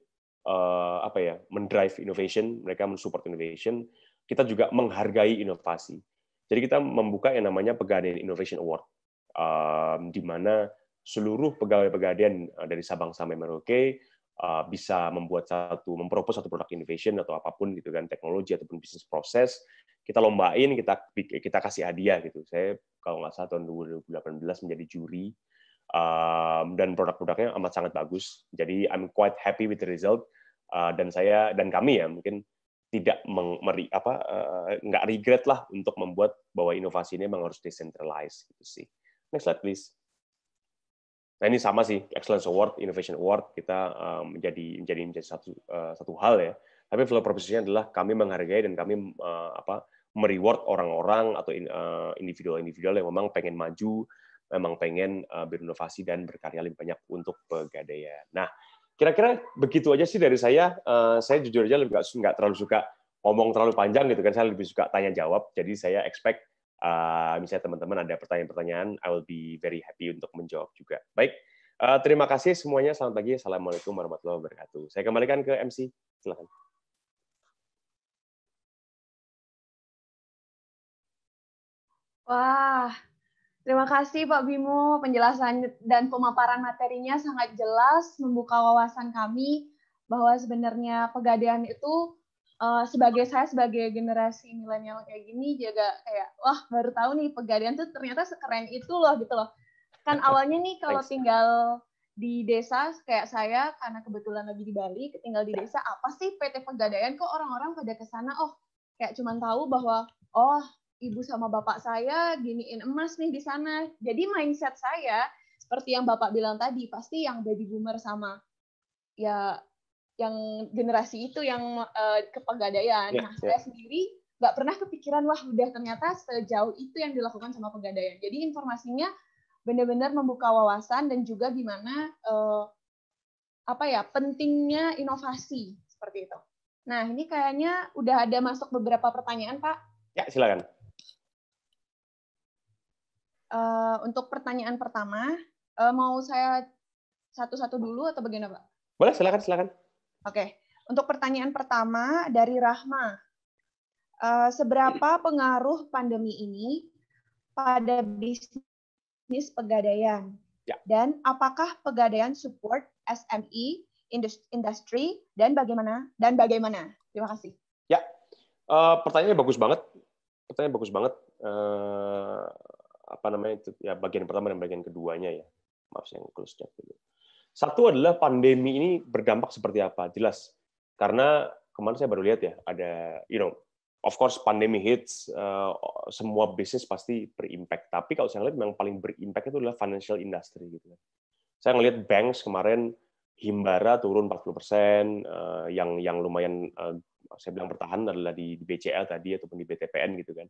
uh, apa ya, mendrive innovation, mereka mensupport innovation. Kita juga menghargai inovasi. Jadi kita membuka yang namanya Pegadaian Innovation Award, uh, di mana seluruh pegawai Pegadaian dari Sabang sampai Merauke uh, bisa membuat satu, mempropos satu produk innovation atau apapun gitu kan, teknologi ataupun bisnis proses kita lombain, kita kita kasih hadiah gitu. Saya kalau nggak salah tahun 2018 menjadi juri um, dan produk-produknya amat sangat bagus. Jadi I'm quite happy with the result uh, dan saya dan kami ya mungkin tidak meng, meri, apa uh, nggak regret lah untuk membuat bahwa inovasi ini memang harus decentralized gitu sih. Next slide please. Nah ini sama sih Excellence Award, Innovation Award kita uh, menjadi menjadi menjadi satu uh, satu hal ya. Tapi value proposition adalah kami menghargai dan kami uh, apa mereward orang-orang atau eh, individual-individual yang memang pengen maju, memang pengen eh, berinovasi dan berkarya lebih banyak untuk pegadaian. Nah, kira-kira begitu aja sih dari saya. Eh, saya jujur aja lebih nggak terlalu suka ngomong terlalu panjang gitu kan. Saya lebih suka tanya jawab. Jadi saya expect misalnya teman-teman ada pertanyaan-pertanyaan, I will be very happy untuk menjawab juga. Baik, terima kasih semuanya. Selamat pagi. Assalamualaikum warahmatullahi wabarakatuh. Saya kembalikan ke MC. Silahkan. Wah, terima kasih Pak Bimo. Penjelasan dan pemaparan materinya sangat jelas, membuka wawasan kami bahwa sebenarnya pegadaian itu uh, sebagai saya sebagai generasi milenial kayak gini juga kayak wah baru tahu nih pegadaian tuh ternyata sekeren itu loh gitu loh. Kan awalnya nih kalau tinggal di desa kayak saya karena kebetulan lagi di Bali, tinggal di desa apa sih PT Pegadaian kok orang-orang pada kesana oh kayak cuman tahu bahwa oh ibu sama bapak saya giniin emas nih di sana. Jadi mindset saya seperti yang bapak bilang tadi pasti yang baby boomer sama ya yang generasi itu yang uh, kepegadaian. Yeah, nah, yeah. saya sendiri nggak pernah kepikiran wah udah ternyata sejauh itu yang dilakukan sama pegadaian. Jadi informasinya benar-benar membuka wawasan dan juga gimana uh, apa ya pentingnya inovasi seperti itu. Nah, ini kayaknya udah ada masuk beberapa pertanyaan, Pak. Ya, silakan. Uh, untuk pertanyaan pertama, uh, mau saya satu-satu dulu atau bagaimana, Pak? Boleh, silakan, silakan. Oke, okay. untuk pertanyaan pertama dari Rahma, uh, seberapa pengaruh pandemi ini pada bisnis pegadaian? Ya. Dan apakah pegadaian support SME industri dan bagaimana dan bagaimana? Terima kasih. Ya, uh, pertanyaannya bagus banget. Pertanyaannya bagus banget apa namanya itu ya bagian pertama dan bagian keduanya ya maaf saya close chat dulu satu adalah pandemi ini berdampak seperti apa jelas karena kemarin saya baru lihat ya ada you know of course pandemi hits eh, semua bisnis pasti berimpact tapi kalau saya lihat yang paling berimpact itu adalah financial industry gitu kan. saya ngelihat banks kemarin Himbara turun 40 persen, eh, yang yang lumayan eh, saya bilang bertahan adalah di BCL tadi ataupun di BTPN gitu kan.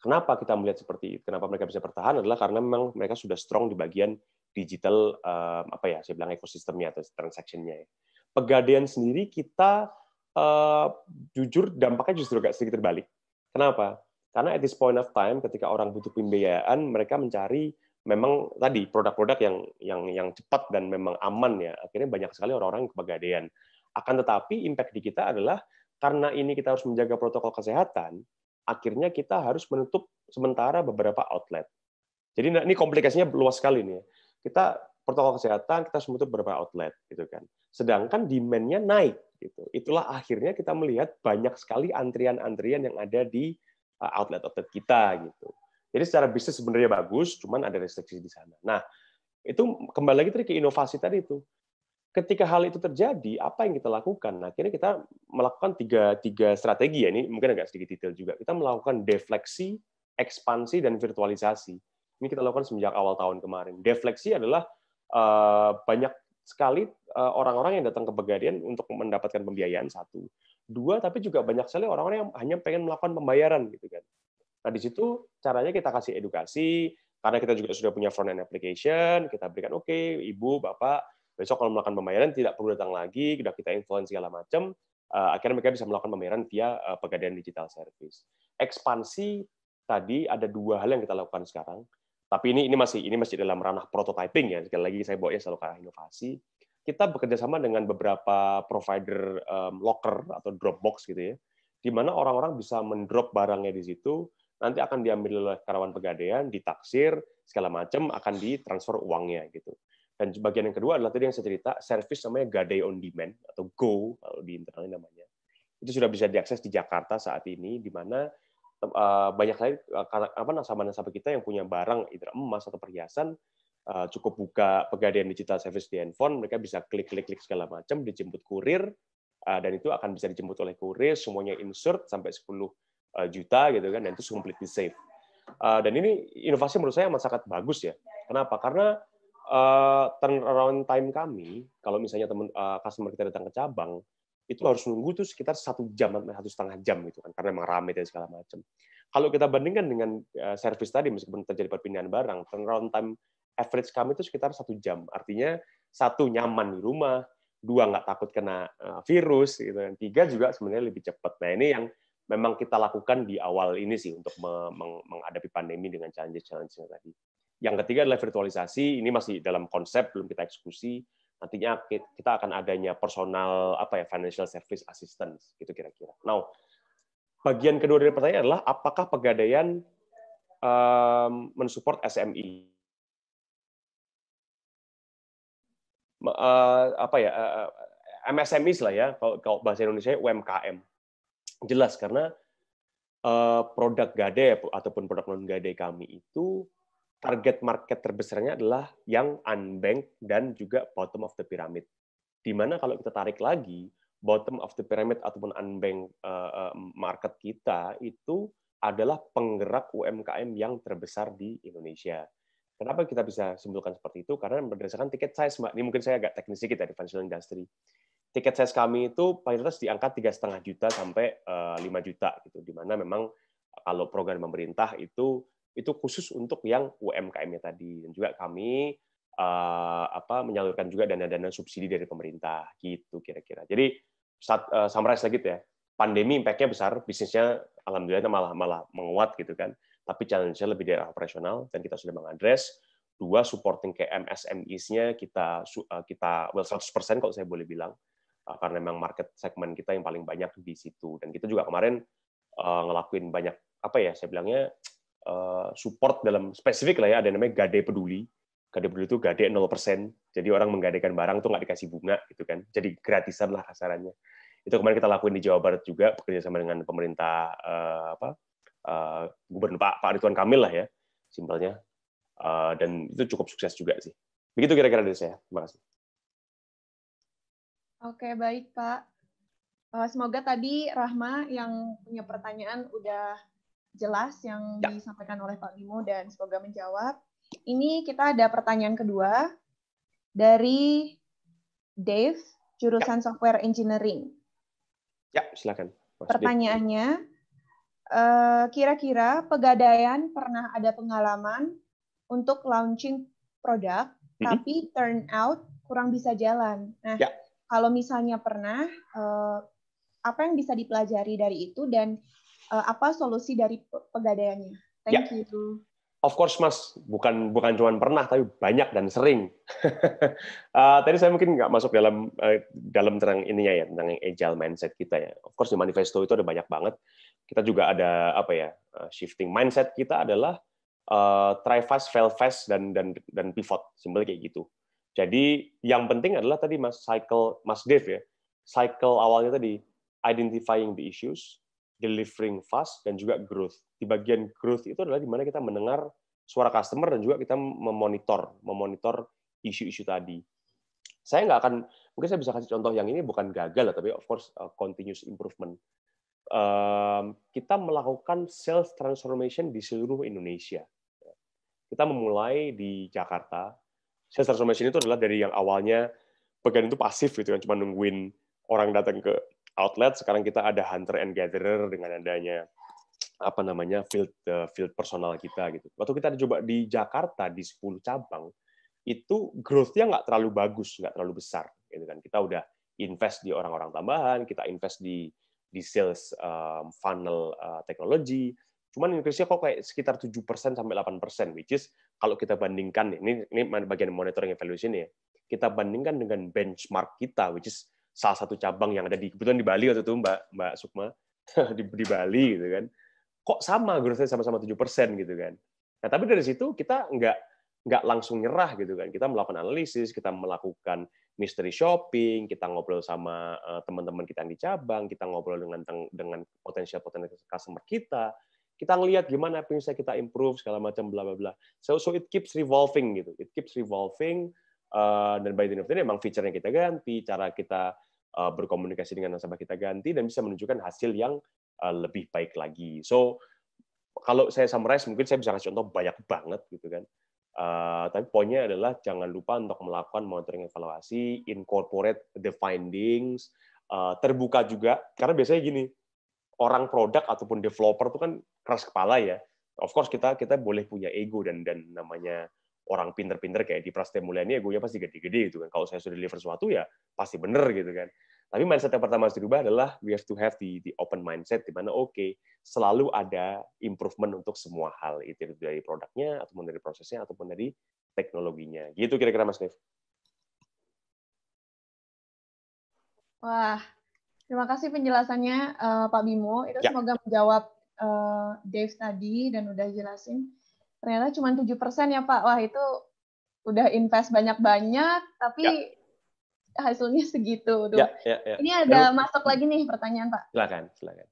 Kenapa kita melihat seperti itu? Kenapa mereka bisa bertahan adalah karena memang mereka sudah strong di bagian digital eh, apa ya saya bilang ekosistemnya atau transaksinya. Ya. Pegadaian sendiri kita uh, jujur dampaknya justru agak sedikit terbalik. Kenapa? Karena at this point of time ketika orang butuh pembiayaan mereka mencari memang tadi produk-produk yang yang yang cepat dan memang aman ya. Akhirnya banyak sekali orang-orang ke pegadaian. Akan tetapi impact di kita adalah karena ini kita harus menjaga protokol kesehatan, akhirnya kita harus menutup sementara beberapa outlet. Jadi nah, ini komplikasinya luas sekali nih. Ya. Kita protokol kesehatan, kita harus menutup beberapa outlet gitu kan. Sedangkan demand-nya naik gitu. Itulah akhirnya kita melihat banyak sekali antrian-antrian yang ada di eh, outlet-outlet kita gitu. Jadi secara bisnis sebenarnya bagus, cuman ada restriksi di sana. Nah, itu kembali lagi tadi ke inovasi tadi itu ketika hal itu terjadi, apa yang kita lakukan? Nah, akhirnya kita melakukan tiga, tiga strategi ya, ini mungkin agak sedikit detail juga. Kita melakukan defleksi, ekspansi, dan virtualisasi. Ini kita lakukan semenjak awal tahun kemarin. Defleksi adalah eh, banyak sekali eh, orang-orang yang datang ke Pegadaian untuk mendapatkan pembiayaan satu, dua, tapi juga banyak sekali orang-orang yang hanya pengen melakukan pembayaran gitu kan. Nah di situ caranya kita kasih edukasi, karena kita juga sudah punya front end application, kita berikan oke, okay, ibu, bapak, besok kalau melakukan pembayaran tidak perlu datang lagi, sudah kita influence segala macam, uh, eh, akhirnya mereka bisa melakukan pembayaran via uh, pegadaian digital service. Ekspansi tadi ada dua hal yang kita lakukan sekarang, tapi ini ini masih ini masih dalam ranah prototyping ya. Sekali lagi saya bawa ya selalu ke inovasi. Kita bekerja sama dengan beberapa provider um, locker atau Dropbox gitu ya, di mana orang-orang bisa mendrop barangnya di situ, nanti akan diambil oleh karyawan pegadaian, ditaksir segala macam akan ditransfer uangnya gitu. Dan bagian yang kedua adalah tadi yang saya cerita, service namanya Gadai on Demand atau Go kalau di internalnya namanya. Itu sudah bisa diakses di Jakarta saat ini, di mana eh, banyak lain eh, apa nasabah-nasabah kita yang punya barang either emas atau perhiasan eh, cukup buka pegadaian digital service di handphone, mereka bisa klik-klik-klik segala macam, dijemput kurir, dan itu akan bisa dijemput oleh kurir, semuanya insert sampai 10 juta gitu kan, dan itu completely safe. Dan ini inovasi menurut saya sangat bagus ya. Kenapa? Karena uh, turnaround time kami, kalau misalnya teman uh, eh, customer kita datang ke cabang, itu harus nunggu tuh sekitar satu jam atau satu setengah jam gitu kan, karena memang ramai dan segala macam. Kalau kita bandingkan dengan uh, service tadi, meskipun terjadi perpindahan barang, turnaround time average kami itu sekitar satu jam. Artinya satu nyaman di rumah, dua nggak takut kena uh, virus, gitu dan Tiga juga sebenarnya lebih cepat. Nah ini yang memang kita lakukan di awal ini sih untuk menghadapi pandemi dengan challenge-challenge tadi. Yang ketiga adalah virtualisasi. Ini masih dalam konsep, belum kita eksekusi. Nantinya kita akan adanya personal apa ya financial service assistance gitu kira-kira. Now, bagian kedua dari pertanyaan adalah apakah pegadaian um, mensupport SME, Uh, apa ya uh, MSMI lah ya kalau, kalau bahasa Indonesia UMKM jelas karena uh, produk gade ataupun produk non gade kami itu target market terbesarnya adalah yang unbank dan juga bottom of the pyramid. Di mana kalau kita tarik lagi, bottom of the pyramid ataupun unbank eh, eh, market kita itu adalah penggerak UMKM yang terbesar di Indonesia. Kenapa kita bisa simpulkan seperti itu? Karena berdasarkan tiket size, Mbak. Ini mungkin saya agak teknis sedikit ya dari financial industry. Tiket size kami itu paling prioritas di angka 3,5 juta sampai 5 eh, juta gitu. Di mana memang kalau program pemerintah itu itu khusus untuk yang umkm tadi dan juga kami uh, apa menyalurkan juga dana-dana subsidi dari pemerintah gitu kira-kira. Jadi saat uh, eh, summarize lagi ya. Pandemi impact-nya besar, bisnisnya alhamdulillah malah malah menguat gitu kan. Tapi challenge-nya lebih dari operasional dan kita sudah mengadres dua supporting ke MSMEs-nya kita uh, kita well 100% kalau saya boleh bilang uh, karena memang market segmen kita yang paling banyak di situ dan kita juga kemarin uh, ngelakuin banyak apa ya saya bilangnya Eh, support dalam spesifik lah ya ada namanya gade peduli gade peduli itu gade 0% jadi orang menggadekan barang tuh nggak dikasih bunga gitu kan jadi gratisan lah kasarannya itu kemarin kita lakuin di Jawa Barat juga bekerja sama dengan pemerintah uh, apa uh, gubernur Pak Pak Ridwan Kamil lah ya simpelnya uh, dan itu cukup sukses juga sih begitu kira-kira dari saya terima kasih oke baik Pak semoga tadi Rahma yang punya pertanyaan udah jelas yang ya. disampaikan oleh Pak Bimo dan semoga menjawab. Ini kita ada pertanyaan kedua dari Dave, jurusan ya. software engineering. Ya, silakan. Mas Pertanyaannya, eh, kira-kira uh, pegadaian pernah ada pengalaman untuk launching produk, mm-hmm. tapi turn out kurang bisa jalan. Nah, ya. kalau misalnya pernah, uh, apa yang bisa dipelajari dari itu dan uh, apa solusi dari pegadaiannya. Thank yeah. you. Of course, Mas. Bukan bukan cuma pernah, tapi banyak dan sering. uh, tadi saya mungkin nggak masuk dalam uh, dalam tentang ininya ya tentang agile mindset kita ya. Of course di manifesto itu ada banyak banget. Kita juga ada apa ya uh, shifting mindset kita adalah uh, try fast, fail fast dan dan dan pivot. Simpel kayak gitu. Jadi yang penting adalah tadi Mas cycle Mas Dave ya cycle awalnya tadi identifying the issues, delivering fast, dan juga growth. Di bagian growth itu adalah di mana kita mendengar suara customer dan juga kita memonitor, memonitor isu-isu tadi. Saya nggak akan, mungkin saya bisa kasih contoh yang ini bukan gagal, tapi of course uh, continuous improvement. kita melakukan sales transformation di seluruh Indonesia. Kita memulai di Jakarta. Sales transformation itu adalah dari yang awalnya bagian itu pasif gitu kan, cuma nungguin orang datang ke outlet, sekarang kita ada hunter and gatherer dengan adanya apa namanya field uh, field personal kita gitu. Waktu kita coba di Jakarta di 10 cabang itu growth-nya nggak terlalu bagus, nggak terlalu besar gitu kan. Kita udah invest di orang-orang tambahan, kita invest di di sales um, funnel uh, teknologi. Cuman increase kok kayak sekitar 7% sampai 8% which is kalau kita bandingkan ini ini bagian monitoring evaluation ya. Kita bandingkan dengan benchmark kita which is salah satu cabang yang ada di kebetulan di Bali waktu itu Mbak Mbak Sukma di, di Bali gitu kan. Kok sama growth rate sama-sama persen gitu kan. Nah, tapi dari situ kita nggak nggak langsung nyerah gitu kan. Kita melakukan analisis, kita melakukan mystery shopping, kita ngobrol sama eh, teman-teman kita yang di cabang, kita ngobrol dengan dengan potensial potensial customer kita, kita ngelihat gimana apa yang bisa kita improve segala macam bla bla bla. So so it keeps revolving gitu. It keeps revolving uh, dan by the end of the day memang fiturnya kita ganti, cara kita Eh, berkomunikasi dengan nasabah kita ganti dan bisa menunjukkan hasil yang eh, lebih baik lagi. So kalau saya summarize mungkin saya bisa kasih contoh banyak banget gitu kan. Uh, tapi poinnya adalah jangan lupa untuk melakukan monitoring evaluasi, incorporate the findings, uh, terbuka juga karena biasanya gini orang produk ataupun developer itu kan keras kepala ya. Of course kita kita boleh punya ego dan dan namanya orang pinter-pinter kayak di Prasetya gue ya pasti gede-gede gitu kan. Kalau saya sudah deliver sesuatu ya pasti bener gitu kan. Tapi mindset yang pertama harus diubah adalah we have to have the, the open mindset di mana oke okay, selalu ada improvement untuk semua hal itu dari produknya ataupun dari prosesnya ataupun dari teknologinya. Gitu kira-kira Mas Dev. Wah, terima kasih penjelasannya uh, Pak Bimo. Itu ya. semoga menjawab uh, eh, Dave tadi dan udah jelasin ternyata cuma 7% ya Pak. Wah, itu udah invest banyak-banyak tapi ya. hasilnya segitu. Ya, ya, ya. Ini ada Lalu, masuk lagi nih pertanyaan Pak. Silakan, silakan.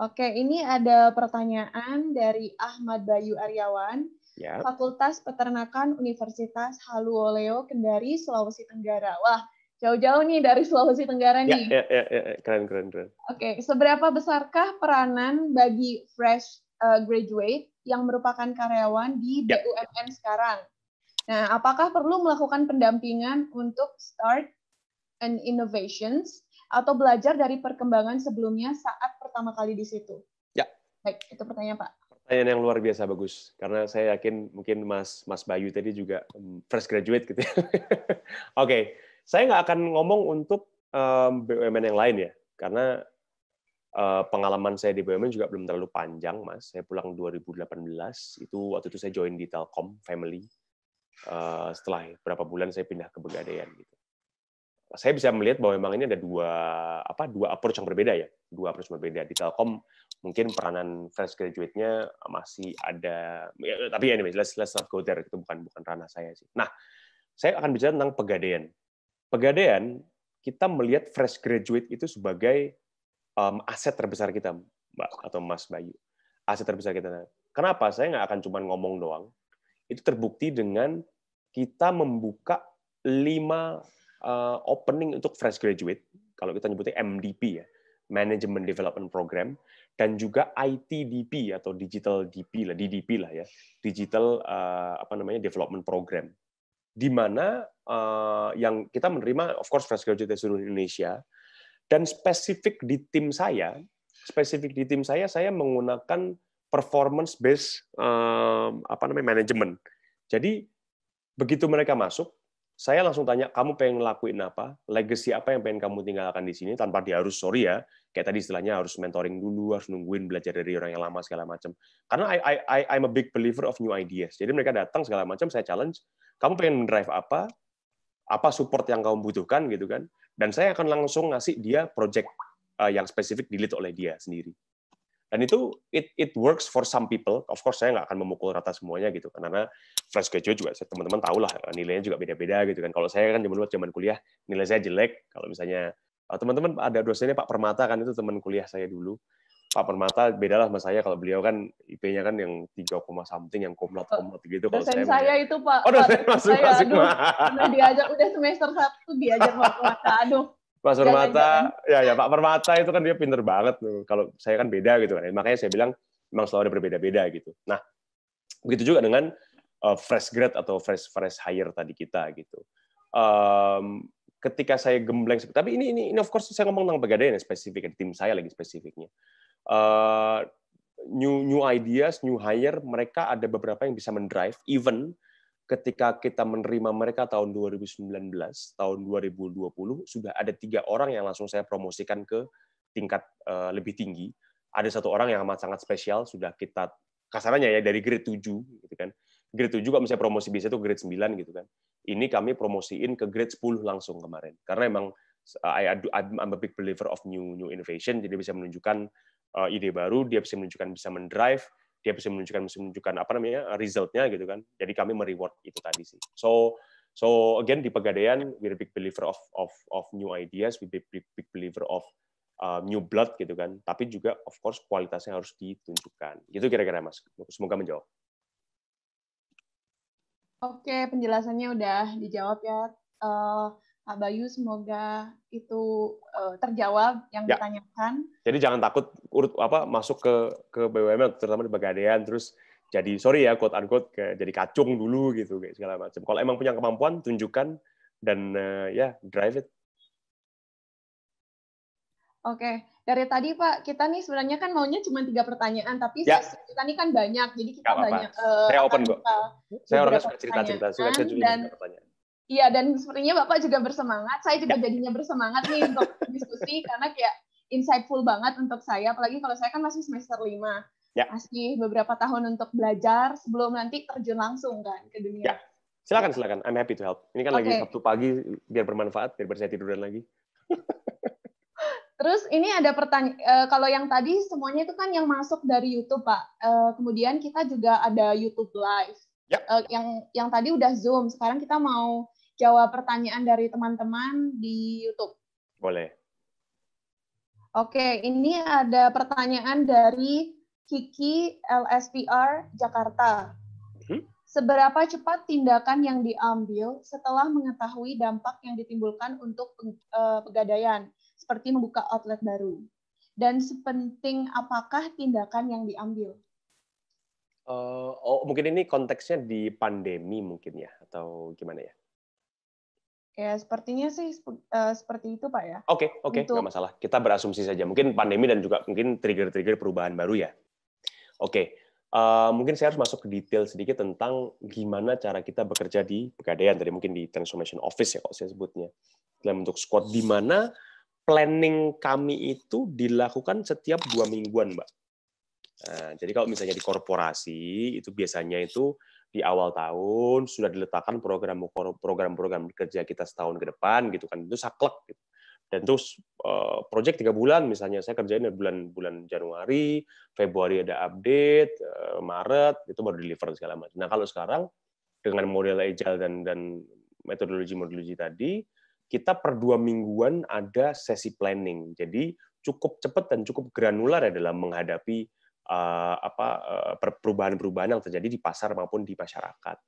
Oke, ini ada pertanyaan dari Ahmad Bayu Aryawan, ya. Fakultas Peternakan Universitas Haluoleo Kendari, Sulawesi Tenggara. Wah, jauh-jauh nih dari Sulawesi Tenggara ya, nih. Ya, ya, ya, ya. keren, keren, keren. Oke, seberapa besarkah peranan bagi fresh uh, graduate yang merupakan karyawan di ya. BUMN sekarang. Nah, apakah perlu melakukan pendampingan untuk start and innovations atau belajar dari perkembangan sebelumnya saat pertama kali di situ? Ya. Baik, itu pertanyaan Pak. Pertanyaan yang luar biasa bagus karena saya yakin mungkin Mas Mas Bayu tadi juga fresh graduate gitu. Ya. Oke, okay. saya nggak akan ngomong untuk BUMN yang lain ya, karena Eh, pengalaman saya di BUMN juga belum terlalu panjang, Mas. Saya pulang 2018, itu waktu itu saya join di Telkom Family. Eh, setelah berapa bulan saya pindah ke Pegadaian. Gitu. Saya bisa melihat bahwa memang ini ada dua apa dua approach yang berbeda ya, dua approach yang berbeda. Di Telkom mungkin peranan fresh graduate-nya masih ada, ya, tapi anyway, let's, let's not go there. Itu bukan bukan ranah saya sih. Nah, saya akan bicara tentang Pegadaian. Pegadaian kita melihat fresh graduate itu sebagai um, aset terbesar kita, Mbak atau Mas Bayu. Aset terbesar kita. Kenapa? Saya nggak akan cuma ngomong doang. Itu terbukti dengan kita membuka lima uh, opening untuk fresh graduate, kalau kita nyebutnya MDP ya, Management Development Program, dan juga ITDP atau Digital DP lah, DDP lah ya, Digital uh, apa namanya Development Program, di mana uh, yang kita menerima, of course fresh graduate dari seluruh Indonesia, dan spesifik di tim saya, spesifik di tim saya, saya menggunakan performance based um, apa namanya manajemen. Jadi begitu mereka masuk, saya langsung tanya kamu pengen ngelakuin apa, legacy apa yang pengen kamu tinggalkan di sini tanpa dia harus sorry ya, kayak tadi istilahnya harus mentoring dulu, harus nungguin belajar dari orang yang lama segala macam. Karena I, I, I I'm a big believer of new ideas. Jadi mereka datang segala macam, saya challenge, kamu pengen drive apa, apa support yang kamu butuhkan gitu kan, dan saya akan langsung ngasih dia project eh, yang spesifik dilihat oleh dia sendiri. Dan itu it, it works for some people. Of course saya nggak akan memukul rata semuanya gitu kan, karena fresh graduate juga teman-teman tahu lah eh, nilainya juga beda-beda gitu kan. Kalau saya kan zaman zaman kuliah nilai saya jelek. Kalau misalnya eh, teman-teman ada dosennya Pak Permata kan itu teman kuliah saya dulu. Pak Permata beda lah sama saya kalau beliau kan IP-nya kan yang 3, something yang komplot oh, komplot gitu kalau saya, saya itu Pak Oh dosen Pak, masuk saya, masuk aduh, udah diajak udah semester satu diajak Pak Permata aduh pak Permata, ya ya Pak Permata itu kan dia pinter banget Kalau saya kan beda gitu kan. Makanya saya bilang memang selalu ada berbeda-beda gitu. Nah, begitu juga dengan uh, fresh grad atau fresh fresh hire tadi kita gitu. Um, ketika saya gembleng tapi ini ini, ini of course saya ngomong tentang pegadaian yang spesifik tim saya lagi spesifiknya Eh, new new ideas, new hire, mereka ada beberapa yang bisa mendrive even ketika kita menerima mereka tahun 2019, tahun 2020 sudah ada tiga orang yang langsung saya promosikan ke tingkat uh, lebih tinggi. Ada satu orang yang amat sangat spesial sudah kita kasarannya ya dari grade 7 gitu kan. Grade 7 kalau misalnya promosi biasa itu grade 9 gitu kan. Ini kami promosiin ke grade 10 langsung kemarin. Karena emang I, I'm a big believer of new new innovation jadi bisa menunjukkan uh, ide baru, dia bisa menunjukkan bisa mendrive, dia bisa menunjukkan bisa menunjukkan apa namanya uh, resultnya gitu kan. Jadi kami mereward itu tadi sih. So so again di Pegadaian we're a big believer of of of new ideas, we big, big, big believer of uh, new blood gitu kan. Tapi juga of course kualitasnya harus ditunjukkan. Gitu kira-kira Mas. Semoga menjawab. Oke, penjelasannya udah dijawab ya. Uh, Pak Bayu semoga itu uh, terjawab yang ya. ditanyakan. Jadi jangan takut urut apa masuk ke ke BUMN terutama di pegadaian terus jadi sorry ya quote unquote jadi kacung dulu gitu kayak segala macam. Kalau emang punya kemampuan tunjukkan dan uh, ya drive it. Oke, dari tadi Pak, kita nih sebenarnya kan maunya cuma tiga pertanyaan, tapi ya. sih, kita nih kan banyak, jadi kita Gak banyak. Apa -apa. Uh, eh, saya open kok. Saya orangnya suka cerita-cerita, suka cerita cerita dan, pertanyaan Iya, dan sepertinya Bapak juga bersemangat. Saya juga ya. jadinya bersemangat nih untuk diskusi karena kayak insightful banget untuk saya. Apalagi kalau saya kan masih semester lima, Ya. Masih beberapa tahun untuk belajar sebelum nanti terjun langsung kan ke dunia. Ya. Silakan, silakan. I'm happy to help. Ini kan okay. lagi Sabtu pagi, biar bermanfaat, biar saya tiduran lagi. Terus ini ada pertanyaan, eh, kalau yang tadi semuanya itu kan yang masuk dari YouTube, Pak. Eh, kemudian kita juga ada YouTube Live. Yep. Ya. Eh, yang yang tadi udah Zoom, sekarang kita mau jawab pertanyaan dari teman-teman di YouTube. Boleh. Oke, ini ada pertanyaan dari Kiki LSPR Jakarta. Hmm? Seberapa cepat tindakan yang diambil setelah mengetahui dampak yang ditimbulkan untuk e, pegadaian, seperti membuka outlet baru? Dan sepenting apakah tindakan yang diambil? Uh, oh, mungkin ini konteksnya di pandemi mungkin ya, atau gimana ya? Ya, sepertinya sih uh, seperti itu, Pak ya. Oke, okay, oke, okay, nggak masalah. Kita berasumsi saja. Mungkin pandemi dan juga mungkin trigger-trigger perubahan baru ya. Oke, okay. uh, eh, mungkin saya harus masuk ke detail sedikit tentang gimana cara kita bekerja di pegadaian tadi mungkin di transformation office ya kalau saya sebutnya dalam bentuk squad di mana planning kami itu dilakukan setiap dua mingguan, Mbak. Nah, jadi kalau misalnya di korporasi itu biasanya itu di awal tahun sudah diletakkan program-program kerja kita setahun ke depan gitu kan itu saklek gitu. dan terus uh, eh, proyek tiga bulan misalnya saya kerjain dari bulan bulan Januari Februari ada update uh, Maret itu baru deliver segala macam nah kalau sekarang dengan model agile dan dan metodologi metodologi tadi kita per dua mingguan ada sesi planning jadi cukup cepat dan cukup granular ya dalam menghadapi Eh, apa eh, perubahan-perubahan yang terjadi di pasar maupun di masyarakat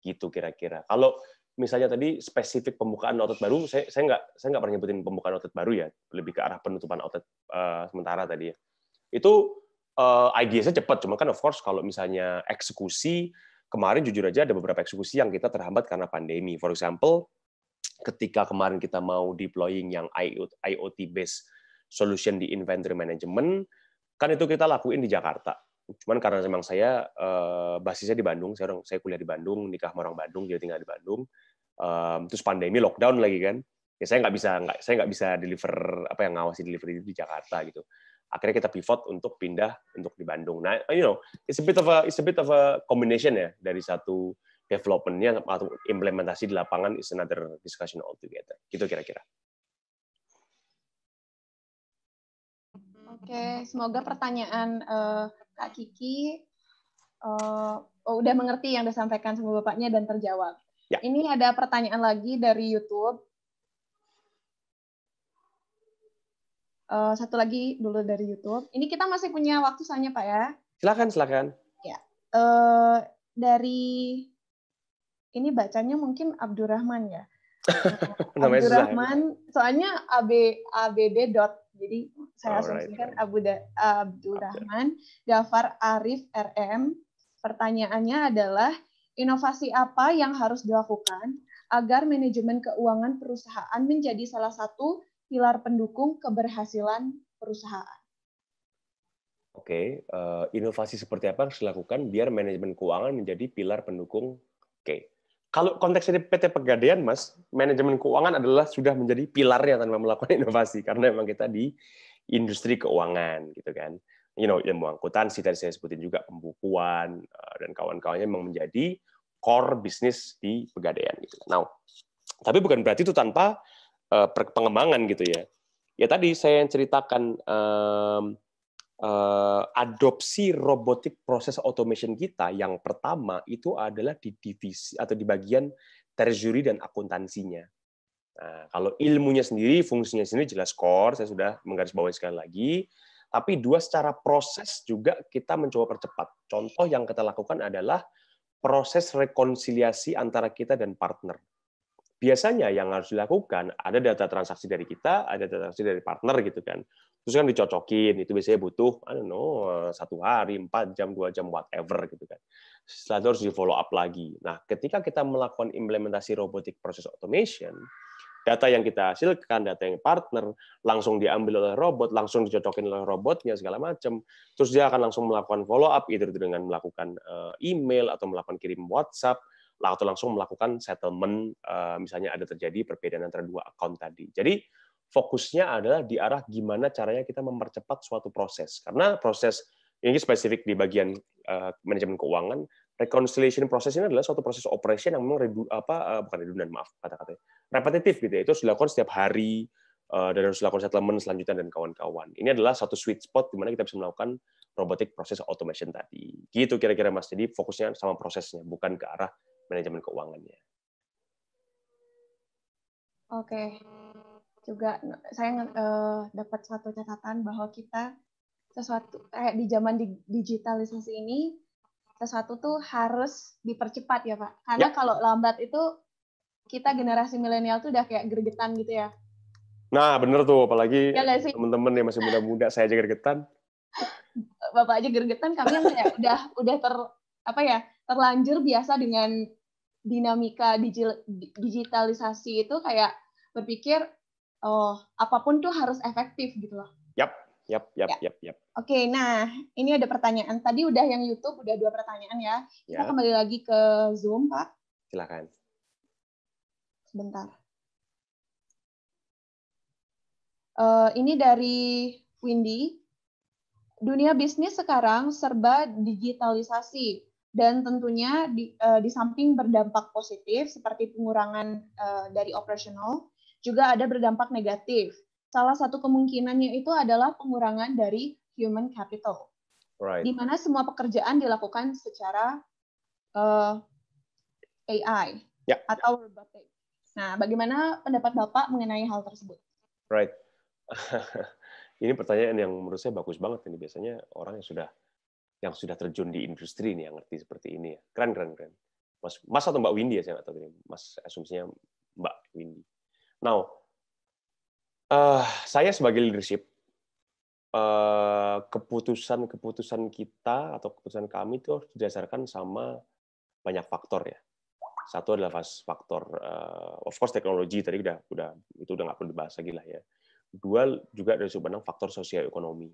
gitu kira-kira. Kalau misalnya tadi spesifik pembukaan outlet baru, saya saya nggak saya nggak pernah nyebutin pembukaan outlet baru ya, lebih ke arah penutupan outlet uh, sementara tadi ya. Itu uh, saya cepat, cuma kan of course kalau misalnya eksekusi kemarin jujur aja ada beberapa eksekusi yang kita terhambat karena pandemi. For example, ketika kemarin kita mau deploying yang IoT based solution di inventory management, Kan itu kita lakuin di Jakarta. Cuman karena memang saya uh, basisnya di Bandung, saya orang saya kuliah di Bandung, nikah sama orang Bandung, jadi tinggal di Bandung. Um, terus pandemi lockdown lagi kan. Ya saya nggak bisa nggak saya nggak bisa deliver apa yang ngawasi delivery itu di Jakarta gitu. Akhirnya kita pivot untuk pindah untuk di Bandung. Nah, you know, it's a bit of a it's a bit of a combination ya dari satu developmentnya atau implementasi di lapangan is another discussion altogether. Gitu kira-kira. Oke, semoga pertanyaan uh, Kak Kiki uh, oh, udah mengerti yang disampaikan sama Bapaknya dan terjawab. Ya. Ini ada pertanyaan lagi dari YouTube. Uh, satu lagi dulu dari YouTube. Ini kita masih punya waktu soalnya Pak ya. Silakan, silakan. Ya. Uh, dari ini bacanya mungkin Abdurrahman ya. Nah, ya. Abdurrahman, soalnya AB ABD jadi saya Alright. asumsikan Abu da Abdul Rahman Gafar Arif RM. Pertanyaannya adalah inovasi apa yang harus dilakukan agar manajemen keuangan perusahaan menjadi salah satu pilar pendukung keberhasilan perusahaan? Oke, okay. uh, eh, inovasi seperti apa yang harus dilakukan biar manajemen keuangan menjadi pilar pendukung? Oke, okay. Kalau konteks ini PT Pegadaian, Mas, manajemen keuangan adalah sudah menjadi pilarnya tanpa melakukan inovasi karena memang kita di industri keuangan gitu kan. You know, ilmu sih tadi saya sebutin juga pembukuan eh, dan kawan-kawannya memang menjadi core bisnis di Pegadaian gitu. Now, tapi bukan berarti itu tanpa uh, pengembangan gitu ya. Ya tadi saya yang ceritakan um, Eh, adopsi robotik proses automation kita yang pertama itu adalah di divisi atau di bagian terjuri dan akuntansinya. Nah, kalau ilmunya sendiri, fungsinya sendiri jelas core, saya sudah menggarisbawahi sekali lagi. Tapi dua secara proses juga kita mencoba percepat. Contoh yang kita lakukan adalah proses rekonsiliasi antara kita dan partner. Biasanya yang harus dilakukan ada data transaksi dari kita, ada data transaksi dari partner gitu kan terus kan dicocokin itu biasanya butuh I don't know eh, satu hari empat jam dua jam whatever gitu kan setelah itu harus di follow up lagi nah ketika kita melakukan implementasi robotik proses automation data yang kita hasilkan, data yang partner, langsung diambil oleh robot, langsung dicocokin oleh robotnya, segala macam. Terus dia akan langsung melakukan follow up, itu dengan melakukan eh, email, atau melakukan kirim WhatsApp, atau langsung melakukan settlement, eh, misalnya ada terjadi perbedaan antara dua account tadi. Jadi fokusnya adalah di arah gimana caranya kita mempercepat suatu proses. Karena proses ini spesifik di bagian eh, manajemen keuangan, reconciliation proses ini adalah suatu proses operation yang memang redu, apa uh, bukan redundant maaf kata kata ya. Repetitif gitu ya. Itu harus dilakukan setiap hari eh, dan harus dilakukan settlement selanjutnya dan kawan-kawan. Ini adalah satu sweet spot di mana kita bisa melakukan robotic proses automation tadi. Gitu kira-kira Mas. Jadi fokusnya sama prosesnya, bukan ke arah manajemen keuangannya. Oke juga saya uh, dapat satu catatan bahwa kita sesuatu kayak eh, di zaman digitalisasi ini sesuatu tuh harus dipercepat ya Pak. Karena ya. kalau lambat itu kita generasi milenial tuh udah kayak gergetan gitu ya. Nah, bener tuh apalagi ya, temen teman yang masih muda-muda saya aja gergetan Bapak aja gergetan kami yang kayak udah udah ter apa ya, terlanjur biasa dengan dinamika digitalisasi itu kayak berpikir oh apapun tuh harus efektif gitu loh. Yap, yap, yap, ya. yap, yap. Oke, okay, nah ini ada pertanyaan. Tadi udah yang YouTube udah dua pertanyaan ya. Kita ya. kembali lagi ke Zoom, Pak. Silakan. Sebentar. Uh, ini dari Windy. Dunia bisnis sekarang serba digitalisasi dan tentunya di, uh, di samping berdampak positif seperti pengurangan uh, dari operasional, juga ada berdampak negatif. Salah satu kemungkinannya itu adalah pengurangan dari human capital, right. di mana semua pekerjaan dilakukan secara uh, eh, AI yeah. atau robotik. Nah, bagaimana pendapat Bapak mengenai hal tersebut? Right. ini pertanyaan yang menurut saya bagus banget ini biasanya orang yang sudah yang sudah terjun di industri ini yang ngerti seperti ini ya. Keren keren keren. Mas Mas atau Mbak Windy ya saya nggak tahu ini. Mas asumsinya Mbak Windy. Now, uh, saya sebagai leadership, eh, keputusan-keputusan uh, kita atau keputusan kami itu harus didasarkan sama banyak faktor ya. Satu adalah faktor uh, of course teknologi tadi udah udah itu udah nggak perlu dibahas lagi lah ya. Dua juga dari sebenarnya faktor sosial ekonomi.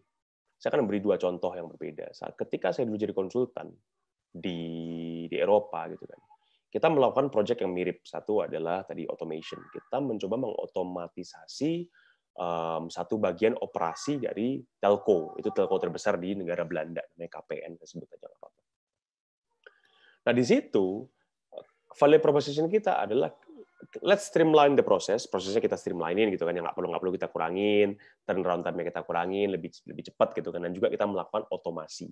Saya akan beri dua contoh yang berbeda. Saat ketika saya dulu jadi konsultan di di Eropa gitu kan kita melakukan project yang mirip. Satu adalah tadi automation. Kita mencoba mengotomatisasi um, satu bagian operasi dari telco. Itu telco terbesar di negara Belanda, namanya KPN, sebut aja Nah, di situ e, value proposition kita adalah let's streamline the process. Prosesnya kita streamlinein gitu kan, yang nggak perlu nggak perlu kita kurangin, turnaround time-nya kita kurangin, lebih lebih cepat gitu kan, dan juga kita melakukan otomasi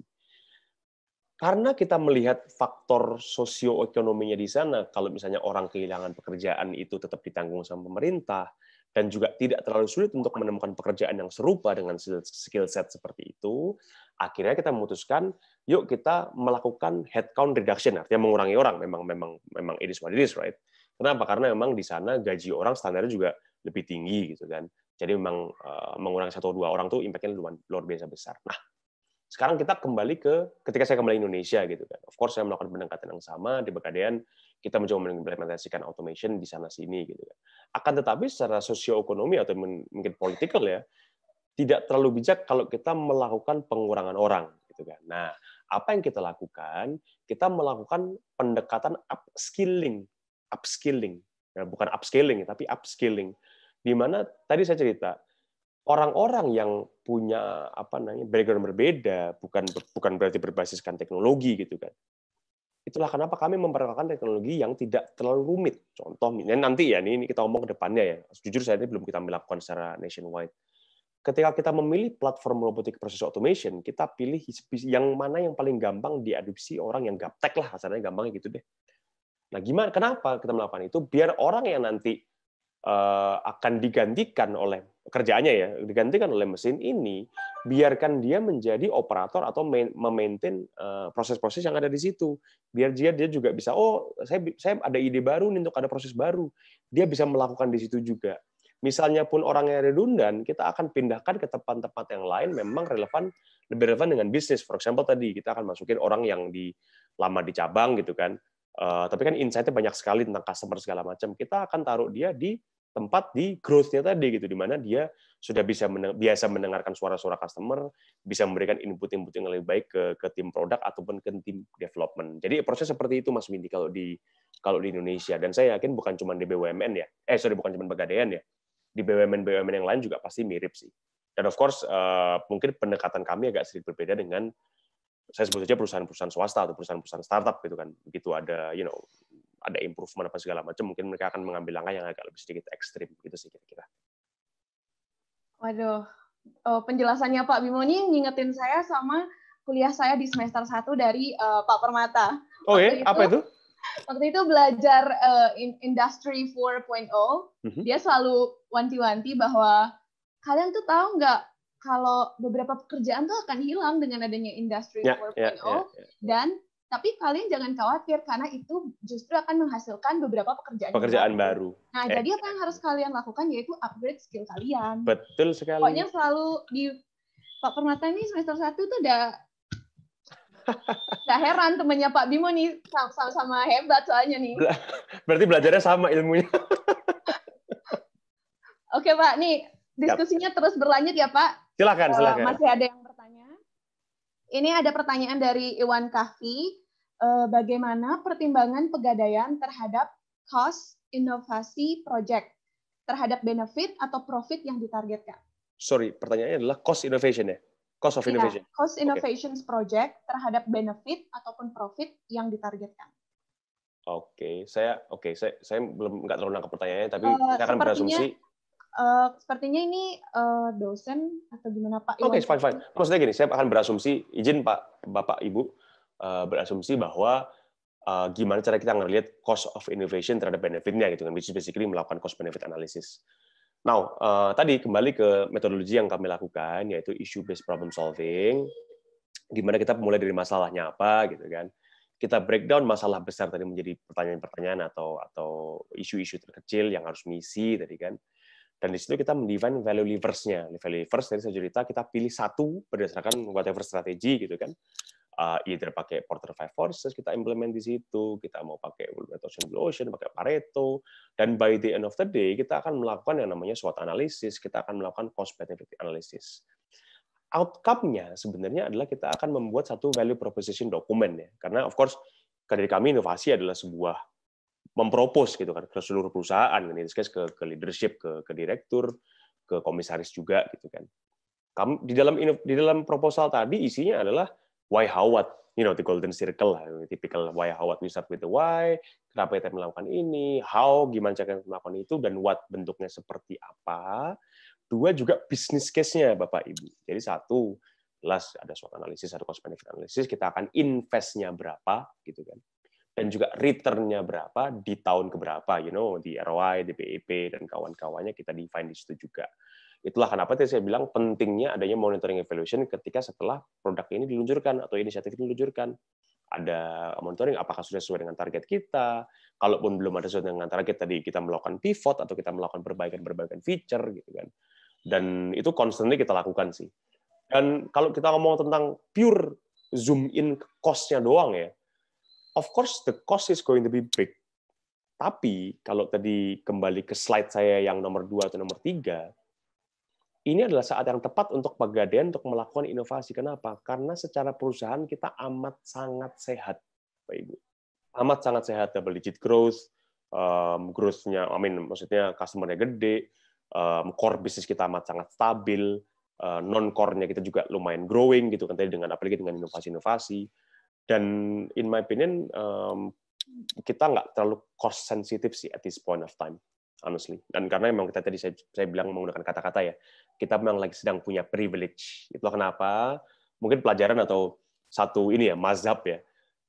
karena kita melihat faktor sosioekonominya di sana, kalau misalnya orang kehilangan pekerjaan itu tetap ditanggung sama pemerintah, dan juga tidak terlalu sulit untuk menemukan pekerjaan yang serupa dengan skill set seperti itu, akhirnya kita memutuskan, yuk kita melakukan headcount reduction, artinya mengurangi orang. Memang memang memang it is what it is, right? Kenapa? Karena memang di sana gaji orang standarnya juga lebih tinggi gitu kan. Jadi memang uh, mengurangi satu dua orang tuh impact-nya luar biasa besar. Nah, sekarang kita kembali ke ketika saya kembali Indonesia gitu kan. Of course saya melakukan pendekatan yang sama di Pegadaian kita mencoba mengimplementasikan automation di sana sini gitu kan. Akan tetapi secara sosioekonomi atau mungkin political ya tidak terlalu bijak kalau kita melakukan pengurangan orang gitu kan. Nah, apa yang kita lakukan? Kita melakukan pendekatan upskilling, upskilling. Ya, bukan upskilling tapi upskilling. Di mana tadi saya cerita orang-orang yang punya apa namanya background berbeda bukan bukan berarti berbasiskan teknologi gitu kan itulah kenapa kami memperkenalkan teknologi yang tidak terlalu rumit contoh nanti ya ini kita omong ke depannya ya jujur saya ini belum kita melakukan secara nationwide ketika kita memilih platform robotik proses automation kita pilih yang mana yang paling gampang diadopsi orang yang gaptek lah gampang gampangnya gitu deh nah gimana kenapa kita melakukan itu biar orang yang nanti Eh, akan digantikan oleh kerjaannya ya digantikan oleh mesin ini biarkan dia menjadi operator atau memaintain eh, proses-proses yang ada di situ biar dia dia juga bisa oh saya saya ada ide baru nih untuk ada proses baru dia bisa melakukan di situ juga misalnya pun orangnya redundan kita akan pindahkan ke tempat-tempat yang lain memang relevan lebih relevan dengan bisnis for example tadi kita akan masukin orang yang di lama di cabang gitu kan Uh, tapi kan insight-nya banyak sekali tentang customer segala macam. Kita akan taruh dia di tempat di growth-nya tadi gitu di mana dia sudah bisa mendeng- biasa mendengarkan suara-suara customer, bisa memberikan input-input yang lebih baik ke, ke tim produk ataupun ke tim development. Jadi proses seperti itu Mas Mindi kalau di kalau di Indonesia dan saya yakin bukan cuma di BUMN ya. Eh sorry bukan cuma Pegadaian ya. Di BUMN BUMN yang lain juga pasti mirip sih. Dan of course uh, mungkin pendekatan kami agak sedikit berbeda dengan saya sebut saja perusahaan-perusahaan swasta atau perusahaan-perusahaan startup gitu kan begitu ada you know ada improvement apa segala macam mungkin mereka akan mengambil langkah yang agak lebih sedikit ekstrim gitu sih kira-kira. Waduh, oh, penjelasannya Pak Bimo ini ngingetin saya sama kuliah saya di semester 1 dari uh, Pak Permata. Oh ya, apa itu? Waktu itu belajar uh, in Industry 4.0, mm -hmm. dia selalu wanti-wanti bahwa kalian tuh tahu nggak kalau beberapa pekerjaan tuh akan hilang dengan adanya industri yeah, 4.0 yeah, yeah, yeah. dan tapi kalian jangan khawatir karena itu justru akan menghasilkan beberapa pekerjaan pekerjaan baru. baru. Nah, eh. jadi apa yang harus kalian lakukan yaitu upgrade skill kalian. Betul sekali. Pokoknya selalu di Pak Permata ini semester 1 tuh udah Gak heran temennya Pak Bimo nih sama-sama hebat soalnya nih. Berarti belajarnya sama ilmunya. Oke Pak, nih Diskusinya terus berlanjut ya Pak. Silakan, eh, silakan. Masih ada yang bertanya? Ini ada pertanyaan dari Iwan Kahfi. Eh, bagaimana pertimbangan pegadaian terhadap cost inovasi project terhadap benefit atau profit yang ditargetkan? Sorry, pertanyaannya adalah cost innovation ya? Cost of iya, innovation. Ya, cost innovations okay. project terhadap benefit ataupun profit yang ditargetkan. Oke, okay. saya oke, okay. saya saya belum nggak terlalu nangkap pertanyaannya, tapi uh, eh, saya akan berasumsi Eh, sepertinya ini uh, dosen atau gimana Pak? Oke, okay, fine, fine. Maksudnya gini, saya akan berasumsi, izin Pak, Bapak, Ibu, uh, berasumsi bahwa uh, gimana cara kita ngelihat cost of innovation terhadap benefitnya gitu kan, which is basically melakukan cost benefit analysis. Now, uh, tadi kembali ke metodologi yang kami lakukan, yaitu issue based problem solving, Gimana kita mulai dari masalahnya apa gitu kan. Kita breakdown masalah besar tadi menjadi pertanyaan-pertanyaan atau atau isu-isu terkecil yang harus misi tadi kan dan di situ kita mendefine value levers-nya. Value levers dari sejuta kita pilih satu berdasarkan whatever strategi gitu kan. Uh, either pakai Porter Five Forces kita implement di situ, kita mau pakai Wilbur Ocean Blue Ocean, pakai Pareto, dan by the end of the day kita akan melakukan yang namanya SWOT analysis, kita akan melakukan cost benefit analysis outcome-nya sebenarnya adalah kita akan membuat satu value proposition dokumen ya. Karena of course dari kami inovasi adalah sebuah mempropos gitu kan ke seluruh perusahaan kan ke, ke leadership ke ke direktur ke komisaris juga gitu kan kamu di dalam di dalam proposal tadi isinya adalah why how what you know the golden circle lah typical why how what we start with the why kenapa kita melakukan ini how gimana cara kita melakukan itu dan what bentuknya seperti apa dua juga bisnis case-nya Bapak Ibu jadi satu jelas ada suatu analisis ada cost benefit analisis kita akan investnya berapa gitu kan dan juga returnnya berapa di tahun keberapa, you know, di ROI, di BEP, dan kawan-kawannya kita define di situ juga. Itulah kenapa tadi saya bilang pentingnya adanya monitoring evaluation ketika setelah produk ini diluncurkan atau inisiatif ini diluncurkan. Ada monitoring apakah sudah sesuai dengan target kita, kalaupun belum ada sesuai dengan target tadi kita melakukan pivot atau kita melakukan perbaikan-perbaikan feature gitu kan. Dan itu constantly kita lakukan sih. Dan kalau kita ngomong tentang pure zoom in cost-nya doang ya, of course the cost is going to be big. Tapi kalau tadi kembali ke slide saya yang nomor dua atau nomor tiga, ini adalah saat yang tepat untuk pegadaian untuk melakukan inovasi. Kenapa? Karena secara perusahaan kita amat sangat sehat, Pak Ibu. Amat sangat sehat, double digit growth, um, growth-nya, I mean, maksudnya customer-nya gede, um, core bisnis kita amat sangat stabil, uh, non-core-nya kita juga lumayan growing gitu kan tadi dengan apalagi dengan inovasi-inovasi dan in my opinion, um, kita nggak terlalu cost sensitive sih at this point of time, honestly. Dan karena memang kita tadi saya, saya bilang menggunakan kata-kata ya, kita memang lagi sedang punya privilege. Itulah kenapa mungkin pelajaran atau satu ini ya mazhab ya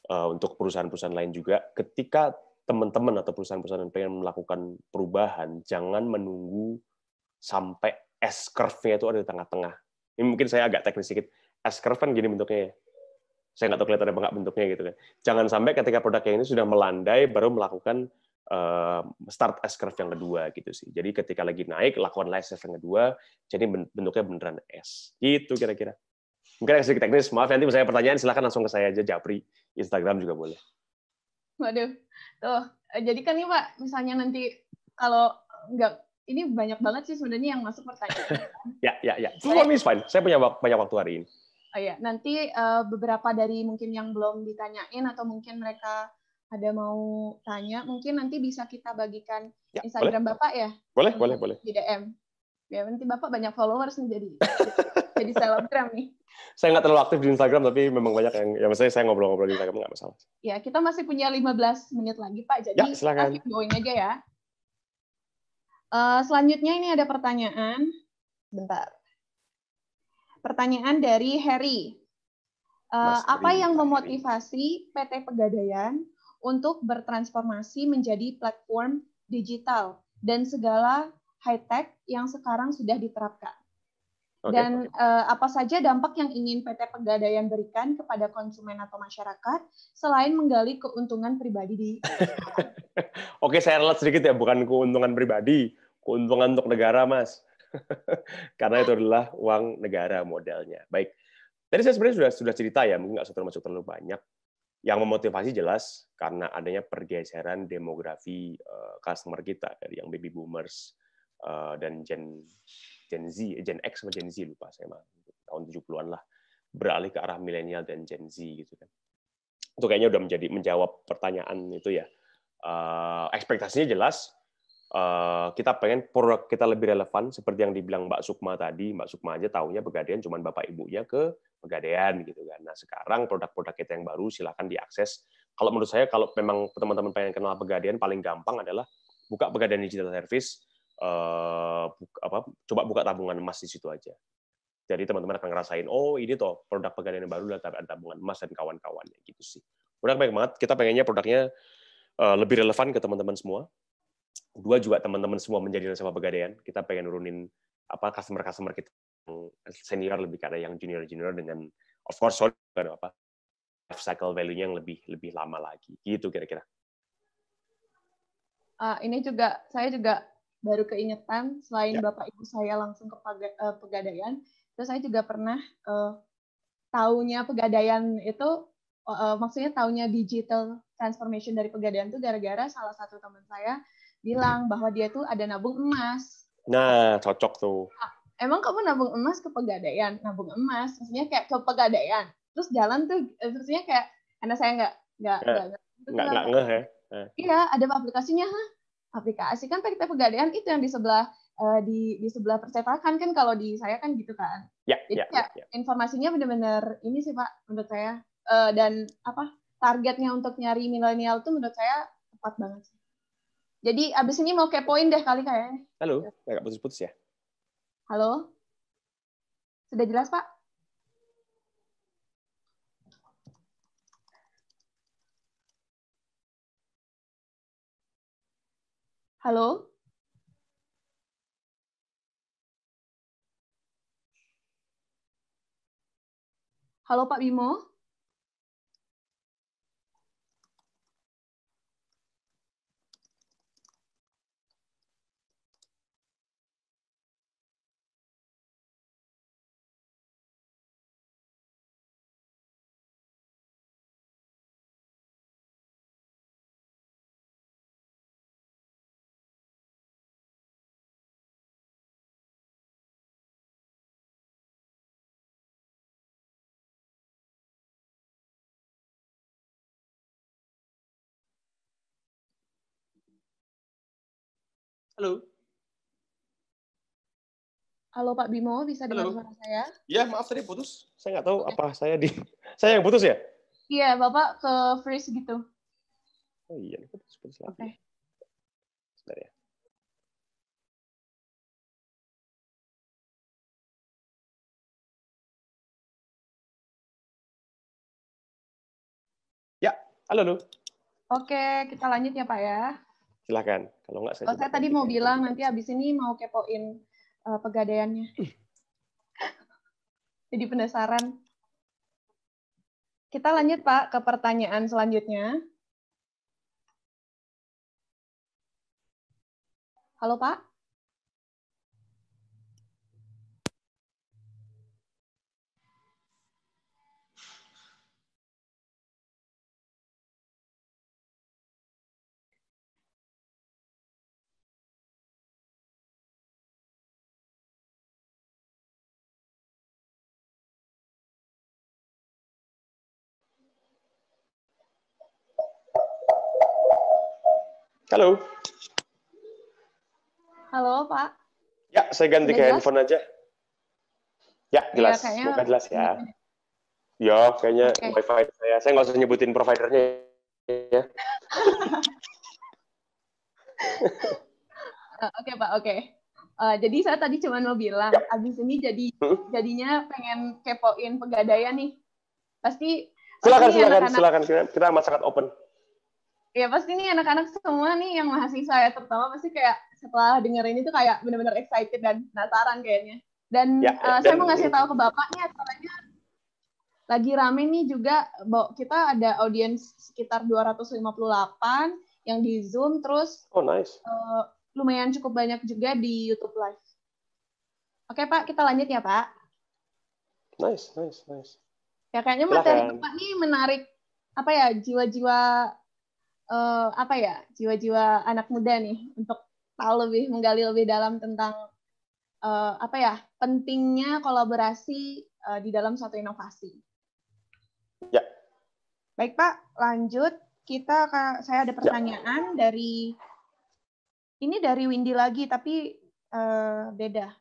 uh, untuk perusahaan-perusahaan lain juga. Ketika teman-teman atau perusahaan-perusahaan yang pengen melakukan perubahan, jangan menunggu sampai S curve-nya itu ada di tengah-tengah. Ini mungkin saya agak teknis sedikit. S curve kan gini bentuknya ya saya nggak tahu kelihatan apa nggak bentuknya gitu kan. Jangan sampai ketika produk yang ini sudah melandai baru melakukan eh, start S curve yang kedua gitu sih. Jadi ketika lagi naik lakukan life curve yang kedua, jadi bentuknya beneran S. Gitu kira-kira. Mungkin agak sedikit teknis, maaf nanti misalnya pertanyaan silahkan langsung ke saya aja Japri, Instagram juga boleh. Waduh, tuh eh, jadi kan nih Pak, misalnya nanti kalau nggak ini banyak banget sih sebenarnya yang masuk pertanyaan. ya, ya, ya. Semua is fine. Saya punya banyak waktu hari ini. Oh ya, nanti uh, beberapa dari mungkin yang belum ditanyain atau mungkin mereka ada mau tanya, mungkin nanti bisa kita bagikan ya, Instagram boleh. Bapak ya. Boleh, boleh, boleh. Di DM. Ya, nanti Bapak banyak followers nih jadi. jadi selebgram nih. Saya nggak terlalu aktif di Instagram, tapi memang banyak yang, ya maksudnya saya ngobrol-ngobrol di Instagram nggak masalah. Ya, kita masih punya 15 menit lagi, Pak. Jadi ya, silakan. kita going aja ya. Uh, selanjutnya ini ada pertanyaan. Bentar. Pertanyaan dari Harry. Uh, apa yang memotivasi PT Pegadaian untuk bertransformasi menjadi platform digital dan segala high tech yang sekarang sudah diterapkan? Okay. Dan uh, apa saja dampak yang ingin PT Pegadaian berikan kepada konsumen atau masyarakat selain menggali keuntungan pribadi di Oke, okay, saya relat sedikit ya, bukan keuntungan pribadi, keuntungan untuk negara, Mas. Karena itu adalah uang negara modalnya. Baik. Tadi saya sebenarnya sudah sudah cerita ya, mungkin nggak usah termasuk terlalu banyak. Yang memotivasi jelas karena adanya pergeseran demografi eh, customer kita dari yang baby boomers eh, dan gen Gen Z, eh, Gen X sama Gen Z lupa saya mah tahun 70-an lah beralih ke arah milenial dan Gen Z gitu kan. Itu kayaknya udah menjadi menjawab pertanyaan itu ya. Uh, ekspektasinya jelas, Eh, kita pengen produk kita lebih relevan seperti yang dibilang Mbak Sukma tadi Mbak Sukma aja tahunya pegadaian cuma bapak ibunya ke pegadaian gitu kan nah sekarang produk-produk kita yang baru silahkan diakses kalau menurut saya kalau memang teman-teman pengen kenal pegadaian paling gampang adalah buka pegadaian digital service eh, apa, coba buka tabungan emas di situ aja jadi teman-teman akan ngerasain oh ini toh produk pegadaian yang baru ada tabungan emas dan kawan-kawannya gitu sih udah banyak banget kita pengennya produknya eh, lebih relevan ke teman-teman semua dua juga teman-teman semua menjadi nasabah pegadaian kita pengen nurunin apa customer customer kita yang senior lebih ke yang junior junior dengan of course sorry bukan apa life cycle value-nya yang lebih lebih lama lagi gitu kira-kira uh, ini juga saya juga baru keingetan selain ya. bapak ibu saya langsung ke eh, pegadaian terus saya juga pernah uh, taunya pegadaian itu uh, maksudnya tahunya digital transformation dari pegadaian itu gara-gara salah satu teman saya bilang bahwa dia tuh ada nabung emas. Nah, cocok tuh. Nah, emang kamu nabung emas ke pegadaian? Nabung emas, maksudnya kayak ke pegadaian. Terus jalan tuh, eh, maksudnya kayak, karena saya eh, nggak nggak nggak nggak nggak ngeh ya. Eh. Iya, ada aplikasinya, ha aplikasi kan kita Pegadaian itu yang di sebelah uh, di di sebelah percetakan kan kalau di saya kan gitu kan. iya Jadi iya ya, ya. informasinya benar-benar ini sih Pak menurut saya uh, dan apa targetnya untuk nyari milenial tuh menurut saya tepat banget sih. Jadi abis ini mau kepoin deh kali kayaknya. Halo, agak putus-putus ya? Halo? Sudah jelas, Pak? Halo? Halo Pak Bimo? Halo. Halo Pak Bimo, bisa dengar suara saya? Ya, maaf tadi putus. Saya nggak tahu apa saya di saya yang putus ya? Iya, Bapak ke freeze gitu. Oh iya, putus putus lagi. Okay. Sebentar ya. Ya, halo lu. Oke, kita lanjut ya Pak ya silakan Kalau nggak saya. Oh, saya tadi mau bilang nanti habis ini mau kepoin uh, pegadaiannya. Jadi penasaran. Kita lanjut Pak ke pertanyaan selanjutnya. Halo Pak. Halo. Halo, Pak. Ya, saya ganti ke handphone aja. Ya, ya jelas. Ya, ya. kayaknya... jelas ya. Ya, kayaknya okay. wifi saya. Saya nggak usah nyebutin providernya ya. Eh, oke, okay, Pak. Oke. Okay. Uh, eh, jadi saya tadi cuma mau bilang, ya. abis ini jadi hmm? jadinya pengen kepoin pegadaian nih. Pasti silakan silakan silakan kita, kita masyarakat open ya pasti nih anak-anak semua nih yang mahasiswa ya terutama pasti kayak setelah dengerin itu kayak benar-benar excited dan penasaran kayaknya. Dan ya, uh, saya mau ngasih tahu ke bapaknya soalnya lagi rame nih juga kita ada audiens sekitar 258 yang di Zoom terus Oh nice. Uh, lumayan cukup banyak juga di YouTube live. Oke, Pak, kita lanjut ya, Pak. Nice, nice, nice. Ya kayaknya materi Bapak nih menarik apa ya jiwa-jiwa uh, apa ya jiwa-jiwa anak muda nih untuk tahu lebih menggali lebih dalam tentang uh, apa ya pentingnya kolaborasi uh, di dalam suatu inovasi. Ya. Baik Pak, lanjut kita saya ada ya. pertanyaan ya. dari ini dari Windy lagi tapi uh, beda.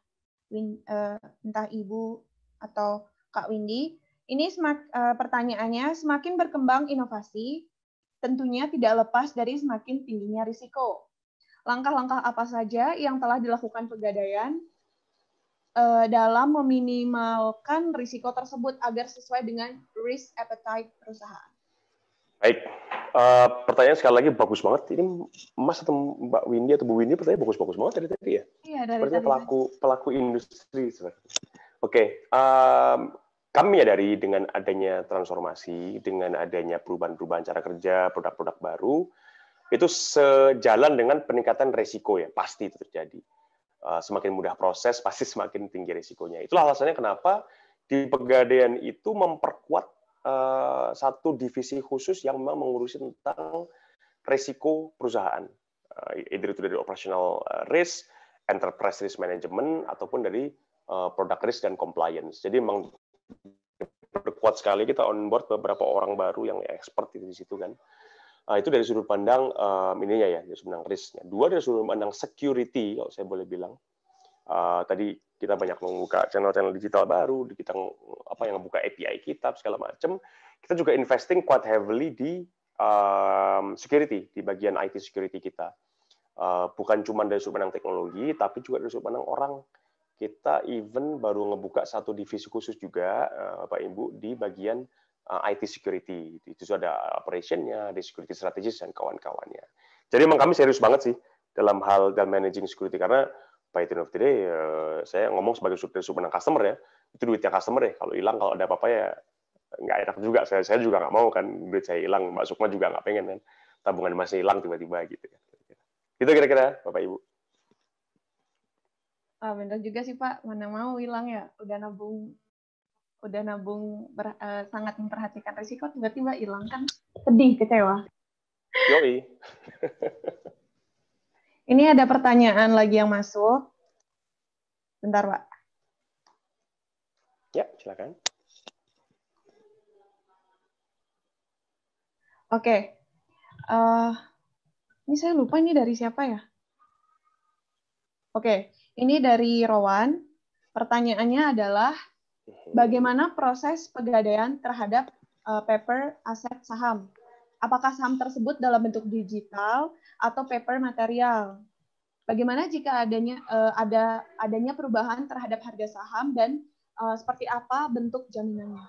Win, uh, entah Ibu atau Kak Windy. Ini semak, uh, pertanyaannya, semakin berkembang inovasi, tentunya tidak lepas dari semakin tingginya risiko. Langkah-langkah apa saja yang telah dilakukan pegadaian eh, dalam meminimalkan risiko tersebut agar sesuai dengan risk appetite perusahaan? Baik, uh, pertanyaan sekali lagi bagus banget. Ini Mas atau Mbak Windy atau Bu Windy pertanyaan bagus-bagus banget dari tadi ya. Iya dari tadi. Pelaku pelaku industri Oke, okay. Eh, um, kami ya dari dengan adanya transformasi, dengan adanya perubahan-perubahan cara kerja, produk-produk baru, itu sejalan dengan peningkatan resiko ya, pasti itu terjadi. Eh, semakin mudah proses, pasti semakin tinggi resikonya. Itulah alasannya kenapa di pegadaian itu memperkuat eh, satu divisi khusus yang memang mengurusi tentang resiko perusahaan. yaitu eh, either itu dari operational risk, enterprise risk management, ataupun dari product risk dan compliance. Jadi memang berkuat sekali kita onboard beberapa orang baru yang expert di situ kan. Uh, itu dari sudut pandang uh, ininya ya, dari sudut pandang risknya. Dua dari sudut pandang security kalau saya boleh bilang. Uh, tadi kita banyak membuka channel-channel digital baru, kita apa yang membuka API kita segala macam. Kita juga investing quite heavily di um, security di bagian IT security kita. Uh, bukan cuma dari sudut pandang teknologi, tapi juga dari sudut pandang orang kita even baru ngebuka satu divisi khusus juga eh, Bapak Ibu di bagian eh, IT security. Itu sudah ada operationnya, di security strategis dan kawan-kawannya. Jadi memang kami serius banget sih dalam hal dalam managing security karena by the end of the day eh, saya ngomong sebagai supir sumber customer ya itu duitnya customer ya kalau hilang kalau ada apa-apa ya nggak enak juga saya saya juga nggak mau kan duit saya hilang Mbak Sukma juga nggak pengen kan tabungan masih hilang tiba-tiba gitu kan. Ya. Itu kira-kira Bapak Ibu ah bener juga sih Pak, mana mau hilang ya, udah nabung udah nabung ber, uh, sangat memperhatikan risiko tiba-tiba hilang kan sedih kecewa. Yoi. Ini ada pertanyaan lagi yang masuk. Bentar, Pak. Ya, silakan. Oke. Uh, ini saya lupa ini dari siapa ya? Oke, ini dari Rowan. Pertanyaannya adalah mhm. bagaimana proses pegadaian terhadap uh, paper aset saham? Apakah saham tersebut dalam bentuk digital atau paper material? Bagaimana jika adanya uh, ada adanya perubahan terhadap harga saham dan uh, seperti apa bentuk jaminannya?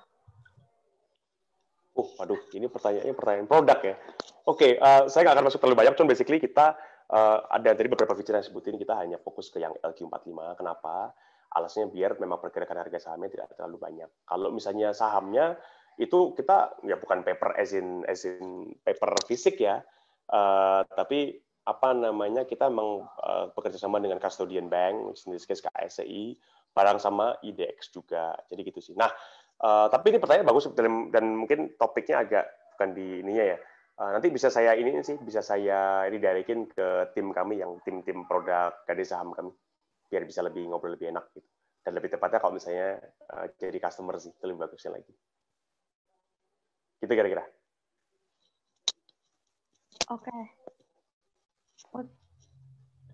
Uh, waduh, ini pertanyaannya pertanyaan produk ya. Oke, okay, uh, saya nggak akan masuk terlalu banyak, cuma basically kita Uh, ada tadi beberapa fitur yang sebutin kita hanya fokus ke yang LQ45. Kenapa? Alasnya biar memang pergerakan harga sahamnya tidak terlalu banyak. Kalau misalnya sahamnya itu kita ya bukan paper as in, as in paper fisik ya, uh, tapi apa namanya kita meng, uh, bekerja sama dengan custodian bank, sendiri this case barang sama IDX juga. Jadi gitu sih. Nah, uh, tapi ini pertanyaan bagus dan, dan mungkin topiknya agak bukan di ininya ya. Eh, nanti bisa saya ini sih, bisa saya redirectin ke tim kami yang tim-tim produk dari saham kami, biar bisa lebih ngobrol lebih enak gitu. Dan lebih tepatnya kalau misalnya uh, jadi customer sih, itu lebih bagusnya lagi. Gitu kira-kira. Oke. Okay.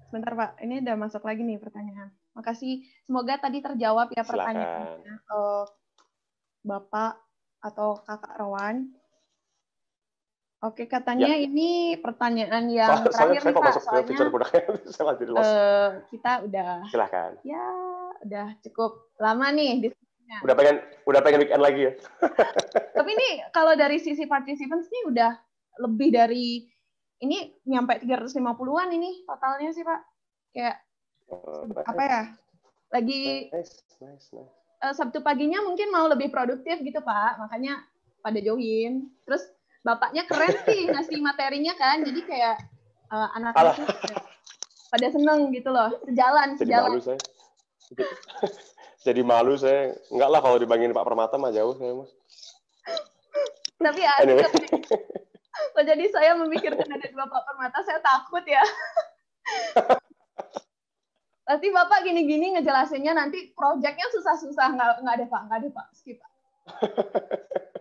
Sebentar Pak, ini udah masuk lagi nih pertanyaan. Makasih. Semoga tadi terjawab ya pertanyaannya uh, Bapak atau Kakak Rowan. Oke, katanya ya. ini pertanyaan yang so, terakhir saya, nih, saya Pak. Soalnya fitur produknya, saya jadi lost. Uh, eh, kita udah Silahkan. Ya, udah cukup lama nih diskusinya. Udah pengen udah pengen weekend lagi ya. Tapi ini kalau dari sisi participants nih udah lebih dari ini nyampe 350-an ini totalnya sih, Pak. Kayak oh, apa ya? Lagi nice, nice, nice. Uh, Sabtu paginya mungkin mau lebih produktif gitu, Pak. Makanya pada join. Terus bapaknya keren sih ngasih materinya kan jadi kayak uh, anak itu pada seneng gitu loh sejalan jadi sejalan malu saya. Jadi, malu saya enggak lah kalau dibangin Pak Permata mah jauh saya mas tapi anyway. kalau oh, jadi saya memikirkan ada dua Pak Permata saya takut ya pasti bapak gini-gini ngejelasinnya nanti proyeknya susah-susah nggak nggak ada pak nggak ada pak skip pak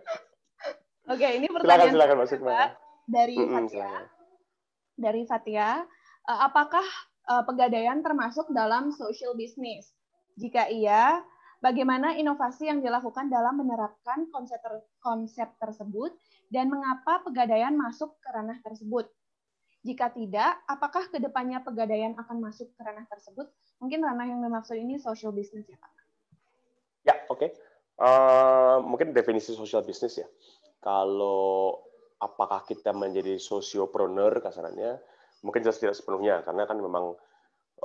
Oke, ini pertanyaan silakan, silakan, dari mm -hmm, Fatia. Silakan. Eh, dari Fatia, apakah eh, pegadaian termasuk dalam social business? Jika iya, bagaimana inovasi yang dilakukan dalam menerapkan konsep, ter konsep tersebut dan mengapa pegadaian masuk ke ranah tersebut? Jika tidak, apakah kedepannya pegadaian akan masuk ke ranah tersebut? Mungkin ranah yang dimaksud ini social business ya Pak? Ya, oke. Okay. Uh, eh, mungkin definisi social business ya kalau apakah kita menjadi sosiopreneur kasarannya mungkin jelas tidak sepenuhnya karena kan memang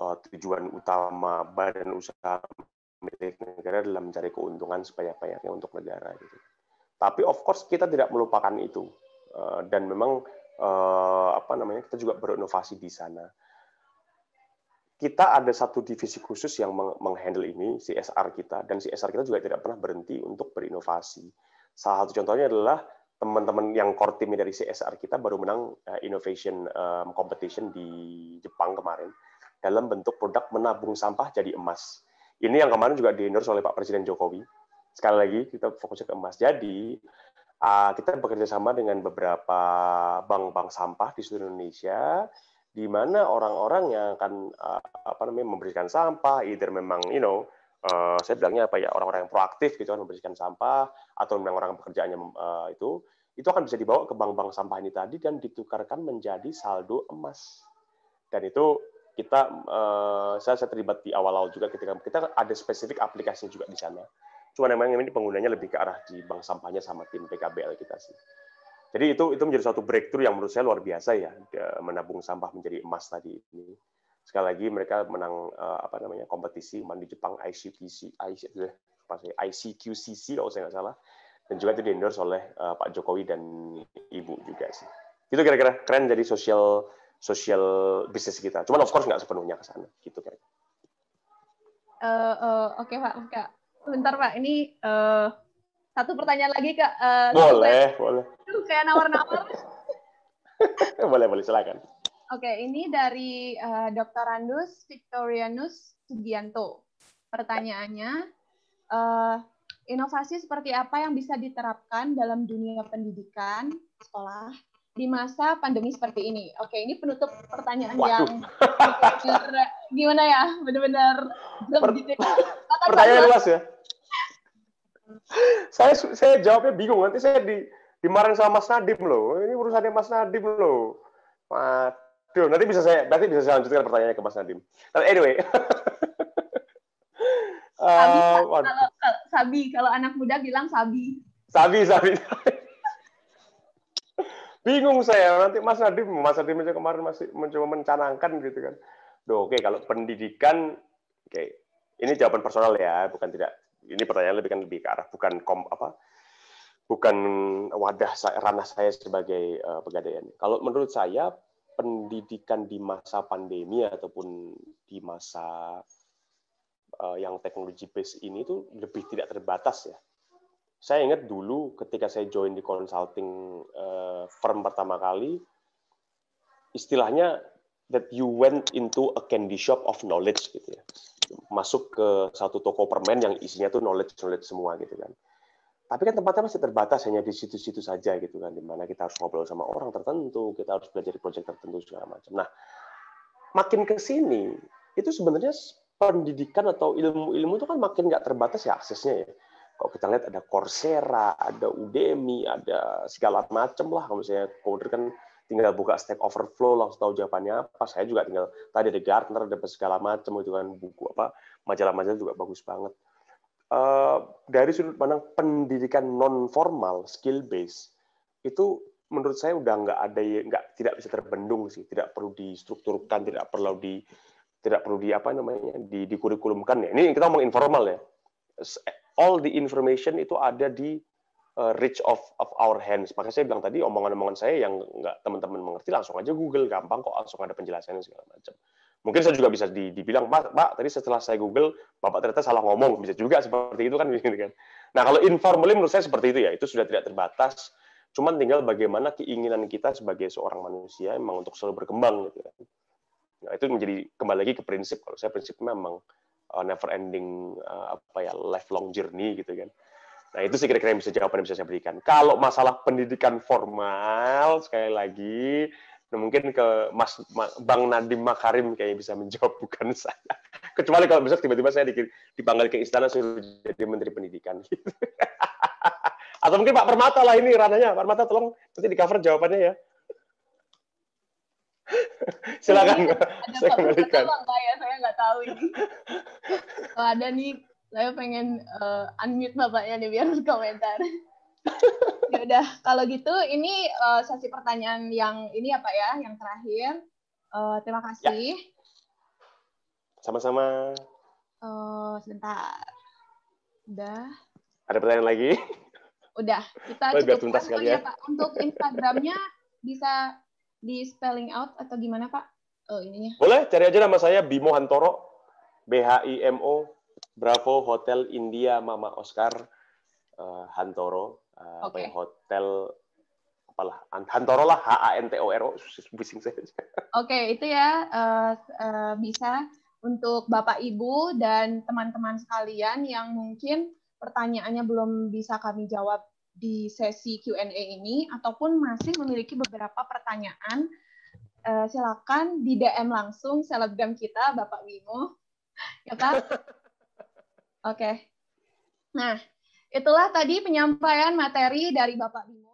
uh, tujuan utama badan usaha milik negara adalah mencari keuntungan supaya banyaknya untuk negara gitu. Tapi of course kita tidak melupakan itu uh, dan memang uh, apa namanya kita juga berinovasi di sana. Kita ada satu divisi khusus yang menghandle ini CSR kita dan CSR kita juga tidak pernah berhenti untuk berinovasi Salah satu contohnya adalah teman-teman yang core team dari CSR kita baru menang eh, innovation eh, competition di Jepang kemarin dalam bentuk produk menabung sampah jadi emas. Ini yang kemarin juga diendorse oleh Pak Presiden Jokowi. Sekali lagi kita fokusnya ke emas. Jadi ah, kita bekerja sama dengan beberapa bank-bank sampah di seluruh Indonesia di mana orang-orang yang akan ah, apa namanya memberikan sampah either memang you know uh, saya bilangnya apa ya orang-orang yang proaktif gitu kan membersihkan sampah atau memang orang pekerjaannya uh, itu itu akan bisa dibawa ke bank-bank sampah ini tadi dan ditukarkan menjadi saldo emas dan itu kita uh, saya, saya terlibat di awal-awal juga ketika kita ada spesifik aplikasi juga di sana cuma memang ini penggunanya lebih ke arah di bank sampahnya sama tim PKBL kita sih jadi itu itu menjadi satu breakthrough yang menurut saya luar biasa ya menabung sampah menjadi emas tadi ini sekali lagi mereka menang uh, apa namanya kompetisi mandi di Jepang ICQC IC, ICQCC kalau saya nggak salah dan juga itu diendorse oleh uh, Pak Jokowi dan Ibu juga sih itu kira-kira keren dari sosial sosial bisnis kita cuman of course nggak sepenuhnya ke sana gitu kira uh, eh, uh, oke okay, Pak Kak bentar Pak ini uh, satu pertanyaan lagi Kak uh, boleh boleh kayak nawar-nawar boleh boleh silakan Oke, ini dari uh, eh, Dr. Randus Victorianus Sugianto. Pertanyaannya, uh, inovasi seperti apa yang bisa diterapkan dalam dunia pendidikan sekolah di masa pandemi seperti ini? Oke, ini penutup pertanyaan Waduh. yang bener, gimana ya, benar-benar per pertanyaan luas ya. saya saya jawabnya bingung nanti saya di dimarahin sama Mas Nadim loh. Ini urusannya Mas Nadim loh. Mat, Duh, nanti bisa saya nanti bisa saya lanjutkan pertanyaannya ke Mas Nadim. Tapi anyway. sabi, eh, kalau, kalau, sabi kalau anak muda bilang sabi. Sabi, sabi. Bingung saya nanti Mas Nadim, Mas Nadim aja kemarin masih mencoba mencanangkan gitu kan. Duh, oke okay, kalau pendidikan oke. Okay. Ini jawaban personal ya, bukan tidak ini pertanyaan lebih kan lebih ke arah bukan kom apa bukan wadah ranah saya sebagai uh, pegadaian. Kalau menurut saya pendidikan di masa pandemi ataupun di masa uh, yang teknologi base ini itu lebih tidak terbatas ya. Saya ingat dulu ketika saya join di consulting uh, firm pertama kali, istilahnya that you went into a candy shop of knowledge gitu ya. Masuk ke satu toko permen yang isinya tuh knowledge knowledge semua gitu kan tapi kan tempatnya masih terbatas hanya di situ-situ saja gitu kan dimana kita harus ngobrol sama orang tertentu kita harus belajar di proyek tertentu segala macam nah makin ke sini itu sebenarnya pendidikan atau ilmu-ilmu itu kan makin nggak terbatas ya aksesnya ya kalau kita lihat ada Coursera ada Udemy ada segala macam lah kalau misalnya coder kan tinggal buka Stack Overflow langsung tahu jawabannya apa saya juga tinggal tadi ada Gartner ada segala macam itu kan buku apa majalah-majalah juga bagus banget Eh, dari sudut pandang pendidikan non formal skill base itu menurut saya udah nggak ada nggak tidak bisa terbendung sih tidak perlu distrukturkan tidak perlu di tidak perlu di apa namanya di, di kurikulumkan ya ini kita ngomong informal ya all the information itu ada di uh, reach of of our hands makanya saya bilang tadi omongan-omongan saya yang nggak teman-teman mengerti langsung aja Google gampang kok langsung ada penjelasannya segala macam mungkin saya juga bisa dibilang pak, pak tadi setelah saya google bapak ternyata salah ngomong bisa juga seperti itu kan gitu kan nah kalau informally menurut saya seperti itu ya itu sudah tidak terbatas cuman tinggal bagaimana keinginan kita sebagai seorang manusia memang untuk selalu berkembang gitu kan nah, itu menjadi kembali lagi ke prinsip kalau saya prinsip memang uh, never ending uh, apa ya lifelong journey gitu kan nah itu sih kira-kira yang bisa jawaban yang bisa saya berikan kalau masalah pendidikan formal sekali lagi Nah, mungkin ke Mas Ma, Bang Nadim Makarim kayaknya bisa menjawab bukan saya. Kecuali kalau besok tiba-tiba saya dipanggil ke istana suruh jadi menteri pendidikan gitu. Atau mungkin Pak Permata lah ini rananya. Pak Permata tolong nanti di cover jawabannya ya. Silakan. Ada saya kembalikan. Ya, saya nggak tahu ini. Kalau ada nih, saya pengen uh, unmute bapaknya nih biar komentar ya udah kalau gitu ini uh, sesi pertanyaan yang ini apa ya, ya, yang terakhir. Uh, terima ya. kasih. Ya. Sama-sama. Uh, sebentar. Udah. Ada pertanyaan lagi? Udah. Kita oh, biar tuntas kali ya. ya. Pak. Untuk Instagramnya bisa di spelling out atau gimana Pak? Oh, ininya. Boleh, cari aja nama saya Bimo Hantoro. B-H-I-M-O. Bravo Hotel India Mama Oscar uh, Hantoro. Eh, ya, okay. hotel apalah Hantoro lah H A N T O R O bising saya. Oke, okay, itu ya uh, uh, bisa untuk Bapak Ibu dan teman-teman sekalian yang mungkin pertanyaannya belum bisa kami jawab di sesi Q&A ini ataupun masih memiliki beberapa pertanyaan uh, silakan di DM langsung selebgram kita Bapak Bimo. Ya Pak? Oke. Okay. Nah, Itulah tadi penyampaian materi dari Bapak Bimo.